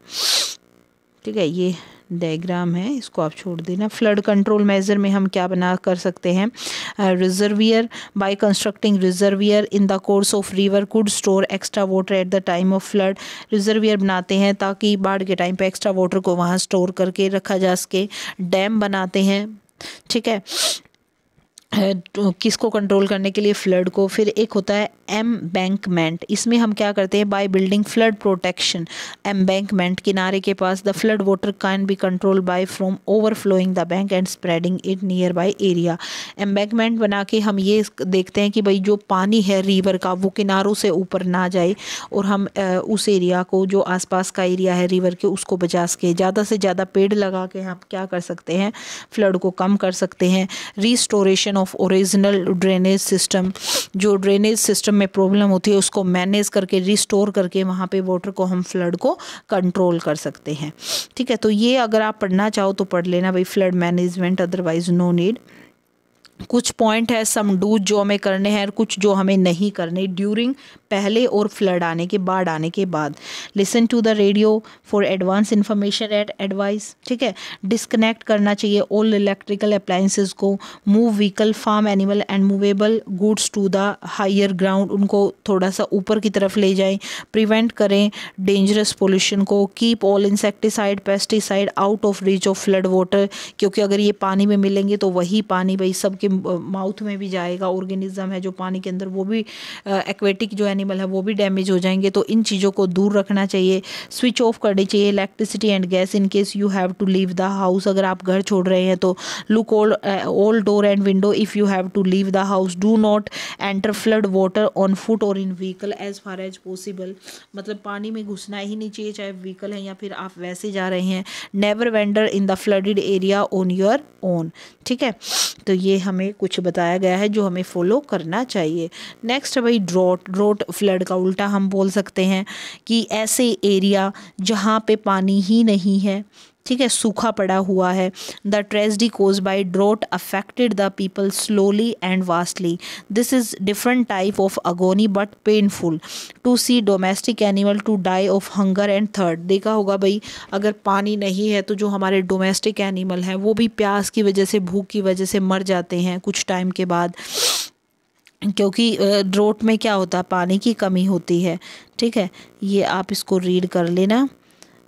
ठीक है ये डायग्राम है इसको आप छोड़ देना फ्लड कंट्रोल मेज़र में हम क्या बना कर सकते हैं reservoir by constructing reservoir in the course of river could store extra water at the time of flood reservoir बनाते हैं ताकि बाढ़ के टाइम पे एक्स्ट्रा वाटर को वहाँ स्टोर करके रखा जा सके डैम बनाते हैं ठीक है uh, तो किसको कंट्रोल करने के लिए फ्लड को फिर एक होता है एम्बैंकमेंट इसमें हम क्या करते हैं by building flood protection embankment किनारे के पास the flood water can be control by from overflowing the bank and spreading it near by area embankment बना के हम ये देखते हैं कि भाई जो पानी है रिवर का वो किनारों से ऊपर ना जाए और हम उस एरिया को जो आसपास का एरिया है रिवर के उसको बचा सके ज़्यादा से ज़्यादा पेड़ लगा के हम क्या कर सकते हैं फ्लड को कम कर सकते हैं restoration of original drainage system जो ड्रेनेज सिस्टम में प्रॉब्लम होती है उसको मैनेज करके रिस्टोर करके वहाँ पे वाटर को हम फ्लड को कंट्रोल कर सकते हैं ठीक है तो ये अगर आप पढ़ना चाहो तो पढ़ लेना भाई flood management otherwise no need कुछ पॉइंट है सम डूज जो हमें करने हैं और कुछ जो हमें नहीं करने ड्यूरिंग पहले और फ्लड आने के बाढ़ आने के बाद listen to the radio for advance information and advice ठीक है डिसकनेक्ट करना चाहिए ओल्ड इलेक्ट्रिकल अप्लाइंसिस को move vehicle farm animal and movable goods to the higher ground उनको थोड़ा सा ऊपर की तरफ ले जाएं प्रिवेंट करें डेंजरस पोल्यूशन को keep all insecticide pesticide out of reach of flood water क्योंकि अगर ये पानी में मिलेंगे तो वही पानी भाई सबके माउथ में भी जाएगा ऑर्गेनिज्म है जो पानी के अंदर वो भी एक्वेटिक जो है एनिमल है वो भी डैमेज हो जाएंगे तो इन चीज़ों को दूर रखना चाहिए स्विच ऑफ करनी चाहिए electricity and gas in case you have to leave the house अगर आप घर छोड़ रहे हैं तो lock all all door and window if you have to leave the house do not enter flood water on foot और in vehicle as far as possible मतलब पानी में घुसना ही नहीं चाहिए चाहे व्हीकल है या फिर आप वैसे जा रहे हैं never wander in the flooded area on your own ठीक है तो ये हमें कुछ बताया गया है जो हमें फॉलो करना चाहिए नेक्स्ट है भाई ड्रॉट ड्रॉट फ्लड का उल्टा हम बोल सकते हैं कि ऐसे एरिया जहाँ पे पानी ही नहीं है ठीक है सूखा पड़ा हुआ है the tragedy caused by drought affected the people slowly and vastly this is different type of agony but painful to see domestic animal to die of hunger and third देखा होगा भाई अगर पानी नहीं है तो जो हमारे डोमेस्टिक एनिमल हैं वो भी प्यास की वजह से भूख की वजह से मर जाते हैं कुछ टाइम के बाद क्योंकि ड्रोट में क्या होता है पानी की कमी होती है ठीक है ये आप इसको रीड कर लेना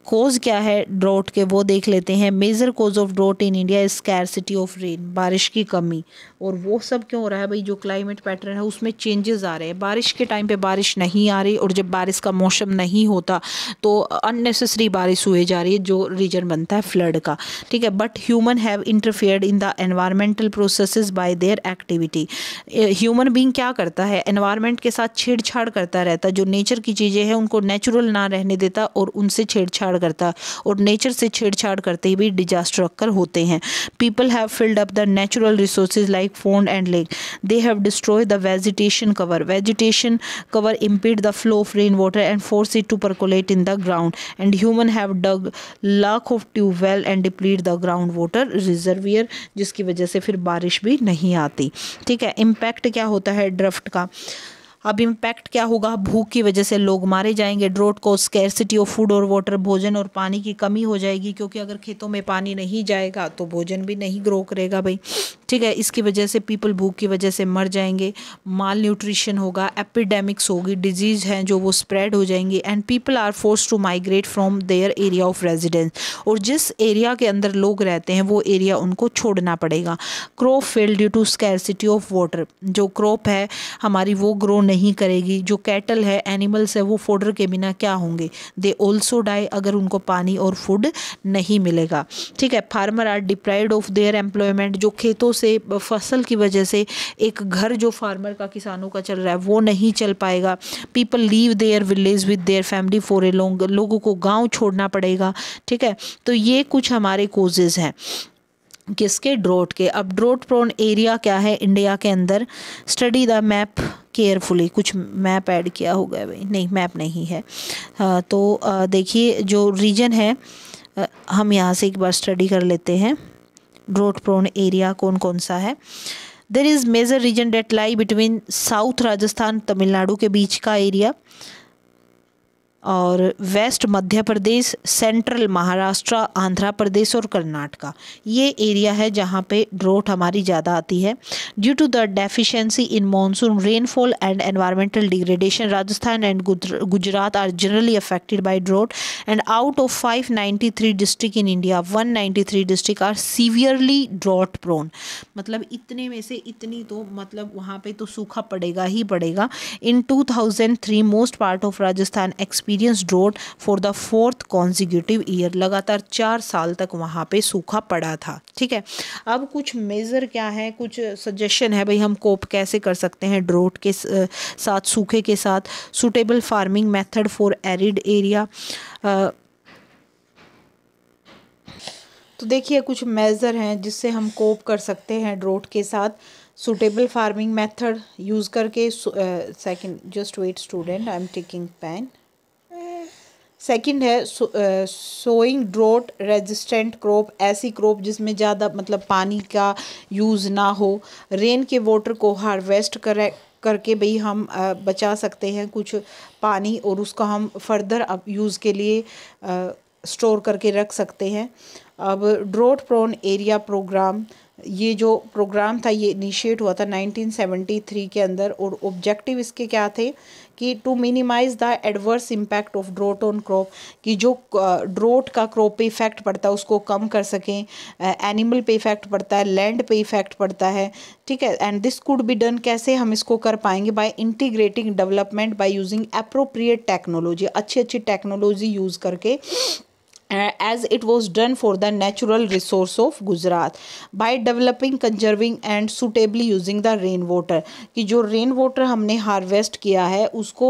कोज क्या है ड्रोट के वो देख लेते हैं major cause of drought in India is scarcity of rain बारिश की कमी और वो सब क्यों हो रहा है भाई जो क्लाइमेट पैटर्न है उसमें चेंजेस आ रहे हैं बारिश के टाइम पे बारिश नहीं आ रही और जब बारिश का मौसम नहीं होता तो अननेसेसरी बारिश हुए जा रही है जो रीजन बनता है फ्लड का ठीक है but human have interfere in the environmental process by their activity human being क्या करता है एनवायरमेंट के साथ छेड़छाड़ करता रहता जो नेचर की चीज़ें हैं उनको नेचुरल ना रहने देता और उनसे छेड़छाड़ छेड़छाड़ करता और नेचर से छेड़छाड़ करते भी डिजास्टर अक्कर होते हैं people have filled up the natural resource like pond and lake they have destroy the vegetation cover vegetation cover impede the flow of rain water and force it to percolate in the ground and human have dug lakh of tube well and deplete the ground water reservoir जिसकी वजह से फिर बारिश भी नहीं आती ठीक है इम्पैक्ट क्या होता है ड्रफ्ट का अब इम्पैक्ट क्या होगा भूख की वजह से लोग मारे जाएंगे ड्रोट को स्केरसिटी ऑफ फूड और वाटर भोजन और पानी की कमी हो जाएगी क्योंकि अगर खेतों में पानी नहीं जाएगा तो भोजन भी नहीं ग्रो करेगा भाई ठीक है इसकी वजह से पीपल भूख की वजह से मर जाएंगे माल न्यूट्रिशन होगा एपिडेमिक्स होगी डिजीज़ हैं जो वो स्प्रेड हो जाएंगी and people are force to migrate from their area of residence और जिस एरिया के अंदर लोग रहते हैं वो एरिया उनको छोड़ना पड़ेगा crop fail due to scarcity of water जो क्रॉप है हमारी वो ग्रो नहीं करेगी जो कैटल है एनिमल्स है वो फोडर के बिना क्या होंगे दे ऑल्सो डाई अगर उनको पानी और फूड नहीं मिलेगा ठीक है farmer are deprived of their employment जो खेतों से फसल की वजह से एक घर जो फार्मर का किसानों का चल रहा है वो नहीं चल पाएगा people leave their village with their family for a long लोगों को गांव छोड़ना पड़ेगा ठीक है तो ये कुछ हमारे कोजेज़ हैं किसके ड्रोट के अब ड्रोट प्रोन एरिया क्या है इंडिया के अंदर स्टडी द मैप केयरफुली कुछ मैप ऐड किया हो गया भाई नहीं मैप नहीं है आ, तो देखिए जो रीजन है आ, हम यहाँ से एक बार स्टडी कर लेते हैं ड्रोट प्रोन एरिया कौन कौन सा है there is major region that lie between south Rajasthan Tamil Nadu के बीच का एरिया और वेस्ट मध्य प्रदेश सेंट्रल महाराष्ट्र आंध्र प्रदेश और कर्नाटका ये एरिया है जहाँ पे ड्रोट हमारी ज़्यादा आती है due to the deficiency in monsoon rainfall and environmental degradation Rajasthan and Gujarat are generally affected by drought and out of 593 district in India 193 district are severely drought prone मतलब इतने में से इतनी तो मतलब वहाँ पर तो सूखा पड़ेगा ही पड़ेगा into most part of Rajasthan एक्सपी experience drought for the fourth consecutive year लगातार चार साल तक वहाँ पे सूखा पड़ा था ठीक है अब कुछ मेज़र क्या है कुछ सजेशन है भाई हम कोप कैसे कर सकते हैं ड्रोट के साथ सूखे के साथ suitable farming method for arid area तो देखिए कुछ मेज़र हैं जिससे हम कोप कर सकते हैं ड्रोट के साथ suitable फार्मिंग मेथड यूज़ करके second just wait student I am taking taking second है सोइंग ड्रोट रेजिस्टेंट क्रॉप ऐसी क्रॉप जिसमें ज़्यादा मतलब पानी का यूज़ ना हो रेन के वाटर को हार्वेस्ट करे करके भाई हम uh, बचा सकते हैं कुछ पानी और उसका हम फर्दर अब यूज़ के लिए स्टोर uh, करके रख सकते हैं अब ड्रोट प्रोन एरिया प्रोग्राम ये जो प्रोग्राम था ये इनिशिएट हुआ था 1973 के अंदर और ऑब्जेक्टिव इसके क्या थे कि to minimise the adverse impact of drought on crop कि जो ड्रोट का क्रॉप पे इफेक्ट पड़ता है उसको कम कर सकें एनिमल पे इफेक्ट पड़ता है लैंड पे इफेक्ट पड़ता है ठीक है and this could be done कैसे हम इसको कर पाएंगे by integrating development by using appropriate technology अच्छी अच्छी टेक्नोलॉजी यूज़ करके Uh, as it was done for the natural resource of Gujarat by developing conserving and suitably using the rain water कि जो रेन वाटर हमने harvest किया है उसको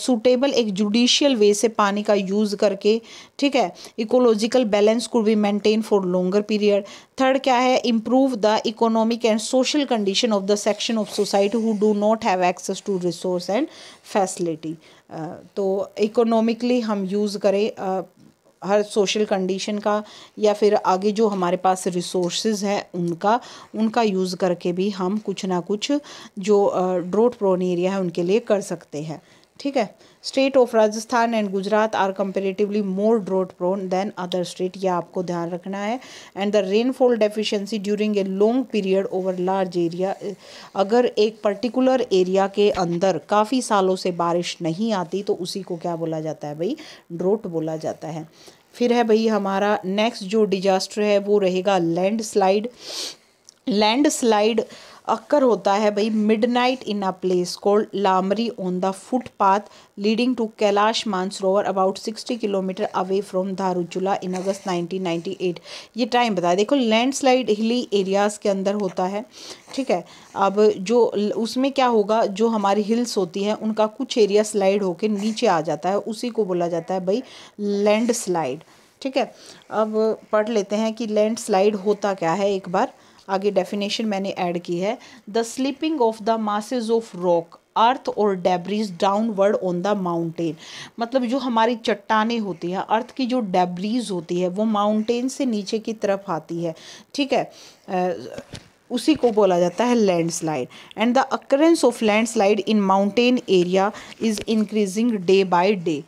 suitable uh, एक जुडिशियल वे से पानी का यूज़ करके ठीक है ecological balance could be maintain for longer period third क्या है improve the economic and social condition of the section of society who do not have access to resource and facility तो इकोनॉमिकली हम यूज़ करें uh, हर social condition का या फिर आगे जो हमारे पास रिसोर्सेज है उनका उनका यूज़ करके भी हम कुछ ना कुछ जो ड्रोट प्रोन एरिया है उनके लिए कर सकते हैं ठीक है state of Rajasthan and Gujarat are comparatively more drought prone than other state यह आपको ध्यान रखना है and the rainfall deficiency during a long period over large area अगर एक पर्टिकुलर एरिया के अंदर काफ़ी सालों से बारिश नहीं आती तो उसी को क्या बोला जाता है भाई ड्रोट बोला जाता है फिर है भाई हमारा नेक्स्ट जो डिजास्टर है वो रहेगा लैंड लैंडस्लाइड अक्कर होता है भाई midnight in a place called Lamari on the footpath leading to Kailash Mansarovar about 60 kilometre away from Dharchula in August 1998 ये टाइम बताया देखो लैंडस्लाइड हिली एरियाज़ के अंदर होता है ठीक है अब जो उसमें क्या होगा जो हमारी हिल्स होती हैं उनका कुछ एरिया स्लाइड होकर नीचे आ जाता है उसी को बोला जाता है भाई स्लाइड ठीक है अब पढ़ लेते हैं कि लैंडस्लाइड होता क्या है एक बार आगे डेफिनेशन मैंने ऐड की है the slipping of the masses of rock earth और debris downward on the mountain मतलब जो हमारी चट्टाने होती हैं अर्थ की जो डेब्रीज होती है वो माउंटेन से नीचे की तरफ आती है ठीक है उसी को बोला जाता है landslide and the occurrence of landslide in mountain area is increasing day by day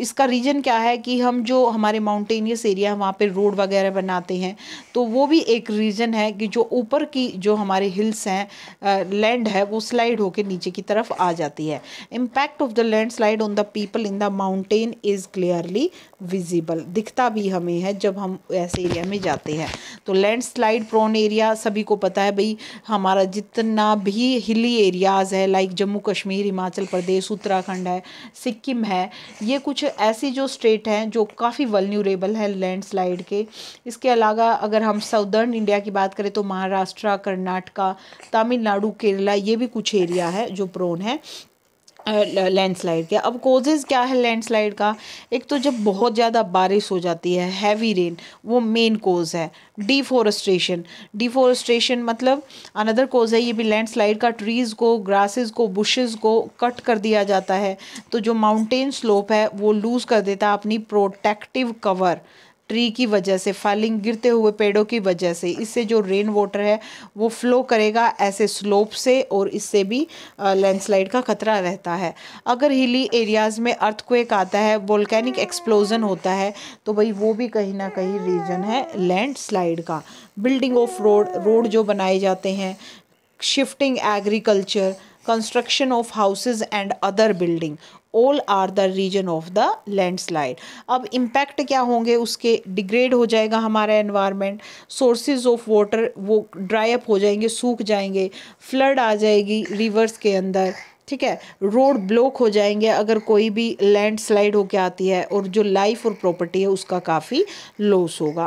इसका रीज़न क्या है कि हम जो हमारे माउंटेनियस एरिया है वहाँ पर रोड वगैरह बनाते हैं तो वो भी एक रीज़न है कि जो ऊपर की जो हमारे हिल्स हैं लैंड है वो स्लाइड होकर नीचे की तरफ आ जाती है impact of the landslide on the people in the mountain is clearly visible दिखता भी हमें है जब हम ऐसे एरिया में जाते हैं तो लैंड स्लाइड प्रोन एरिया सभी को पता है भाई हमारा जितना भी हिली एरियाज़ है लाइक जम्मू कश्मीर हिमाचल प्रदेश उत्तराखंड है सिक्किम है ये कुछ कुछ ऐसी जो स्टेट हैं जो काफ़ी वलन्यूरेबल है लैंडस्लाइड के इसके अलावा अगर हम साउदर्न इंडिया की बात करें तो महाराष्ट्र कर्नाटका तमिलनाडु केरला ये भी कुछ एरिया है जो प्रोन है लैंडस्लाइड के अब कोजेज़ क्या है लैंडस्लाइड का एक तो जब बहुत ज़्यादा बारिश हो जाती है हैवी रेन वो मेन कोज़ है डिफोरेस्ट्रेशन डिफोरेस्ट्रेशन मतलब अनदर कोज़ है ये भी लैंडस्लाइड का ट्रीज़ को ग्रासेस को बुशेस को कट कर दिया जाता है तो जो माउंटेन स्लोप है वो लूज़ कर देता है अपनी प्रोटेक्टिव कवर ट्री की वजह से फॉलिंग गिरते हुए पेड़ों की वजह से इससे जो रेन वाटर है वो फ्लो करेगा ऐसे स्लोप से और इससे भी लैंडस्लाइड का खतरा रहता है अगर हिली एरियाज़ में अर्थक्वेक आता है वोल्केनिक एक्सप्लोजन होता है तो भाई वो भी कहीं ना कहीं रीजन है लैंडस्लाइड का बिल्डिंग ऑफ रोड रोड जो बनाए जाते हैं shifting agriculture construction of houses and other building all are the reason of the landslide अब इम्पैक्ट क्या होंगे उसके डिग्रेड हो जाएगा हमारा एनवायरनमेंट सोर्सेज ऑफ वाटर वो ड्राई अप हो जाएंगे सूख जाएंगे फ्लड आ जाएगी रिवर्स के अंदर ठीक है रोड ब्लॉक हो जाएंगे अगर कोई भी लैंड स्लाइड होके आती है और जो लाइफ और प्रॉपर्टी है उसका काफ़ी लॉस होगा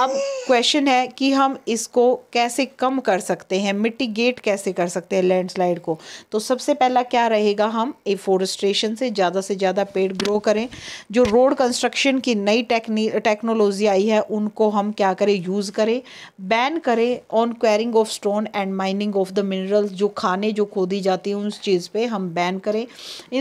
अब क्वेश्चन है कि हम इसको कैसे कम कर सकते हैं मिट्टीगेट कैसे कर सकते हैं लैंड स्लाइड को तो सबसे पहला क्या रहेगा हम एफोरेस्ट्रेशन से ज़्यादा से ज़्यादा पेड़ ग्रो करें जो रोड कंस्ट्रक्शन की नई टेक्नी टेक्नोलॉजी आई है उनको हम क्या करें यूज़ करें बैन करें on quarrying of stone and mining of the minerals जो खाने जो खोदी जाती है उस चीज़ पर पे हम बैन करें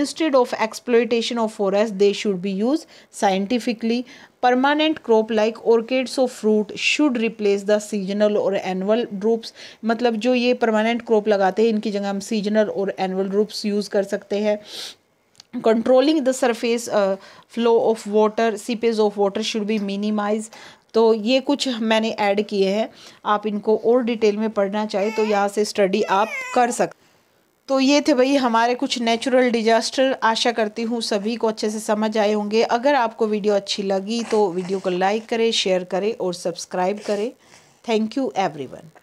instead of exploitation of forest they should be use scientifically permanent crop like orchards of fruit should replace the seasonal और एनुअल ड्रूप्स मतलब जो ये परमानेंट क्रॉप लगाते हैं इनकी जगह हम सीजनल और एनुअल ड्रूप्स यूज़ कर सकते हैं controlling the surface flow of water seepage of water should be minimize तो ये कुछ मैंने ऐड किए हैं आप इनको और डिटेल में पढ़ना चाहें तो यहाँ से स्टडी आप कर सकते तो ये थे भाई हमारे कुछ नेचुरल डिजास्टर आशा करती हूँ सभी को अच्छे से समझ आए होंगे अगर आपको वीडियो अच्छी लगी तो वीडियो को लाइक करें शेयर करें और सब्सक्राइब करें थैंक यू एवरीवन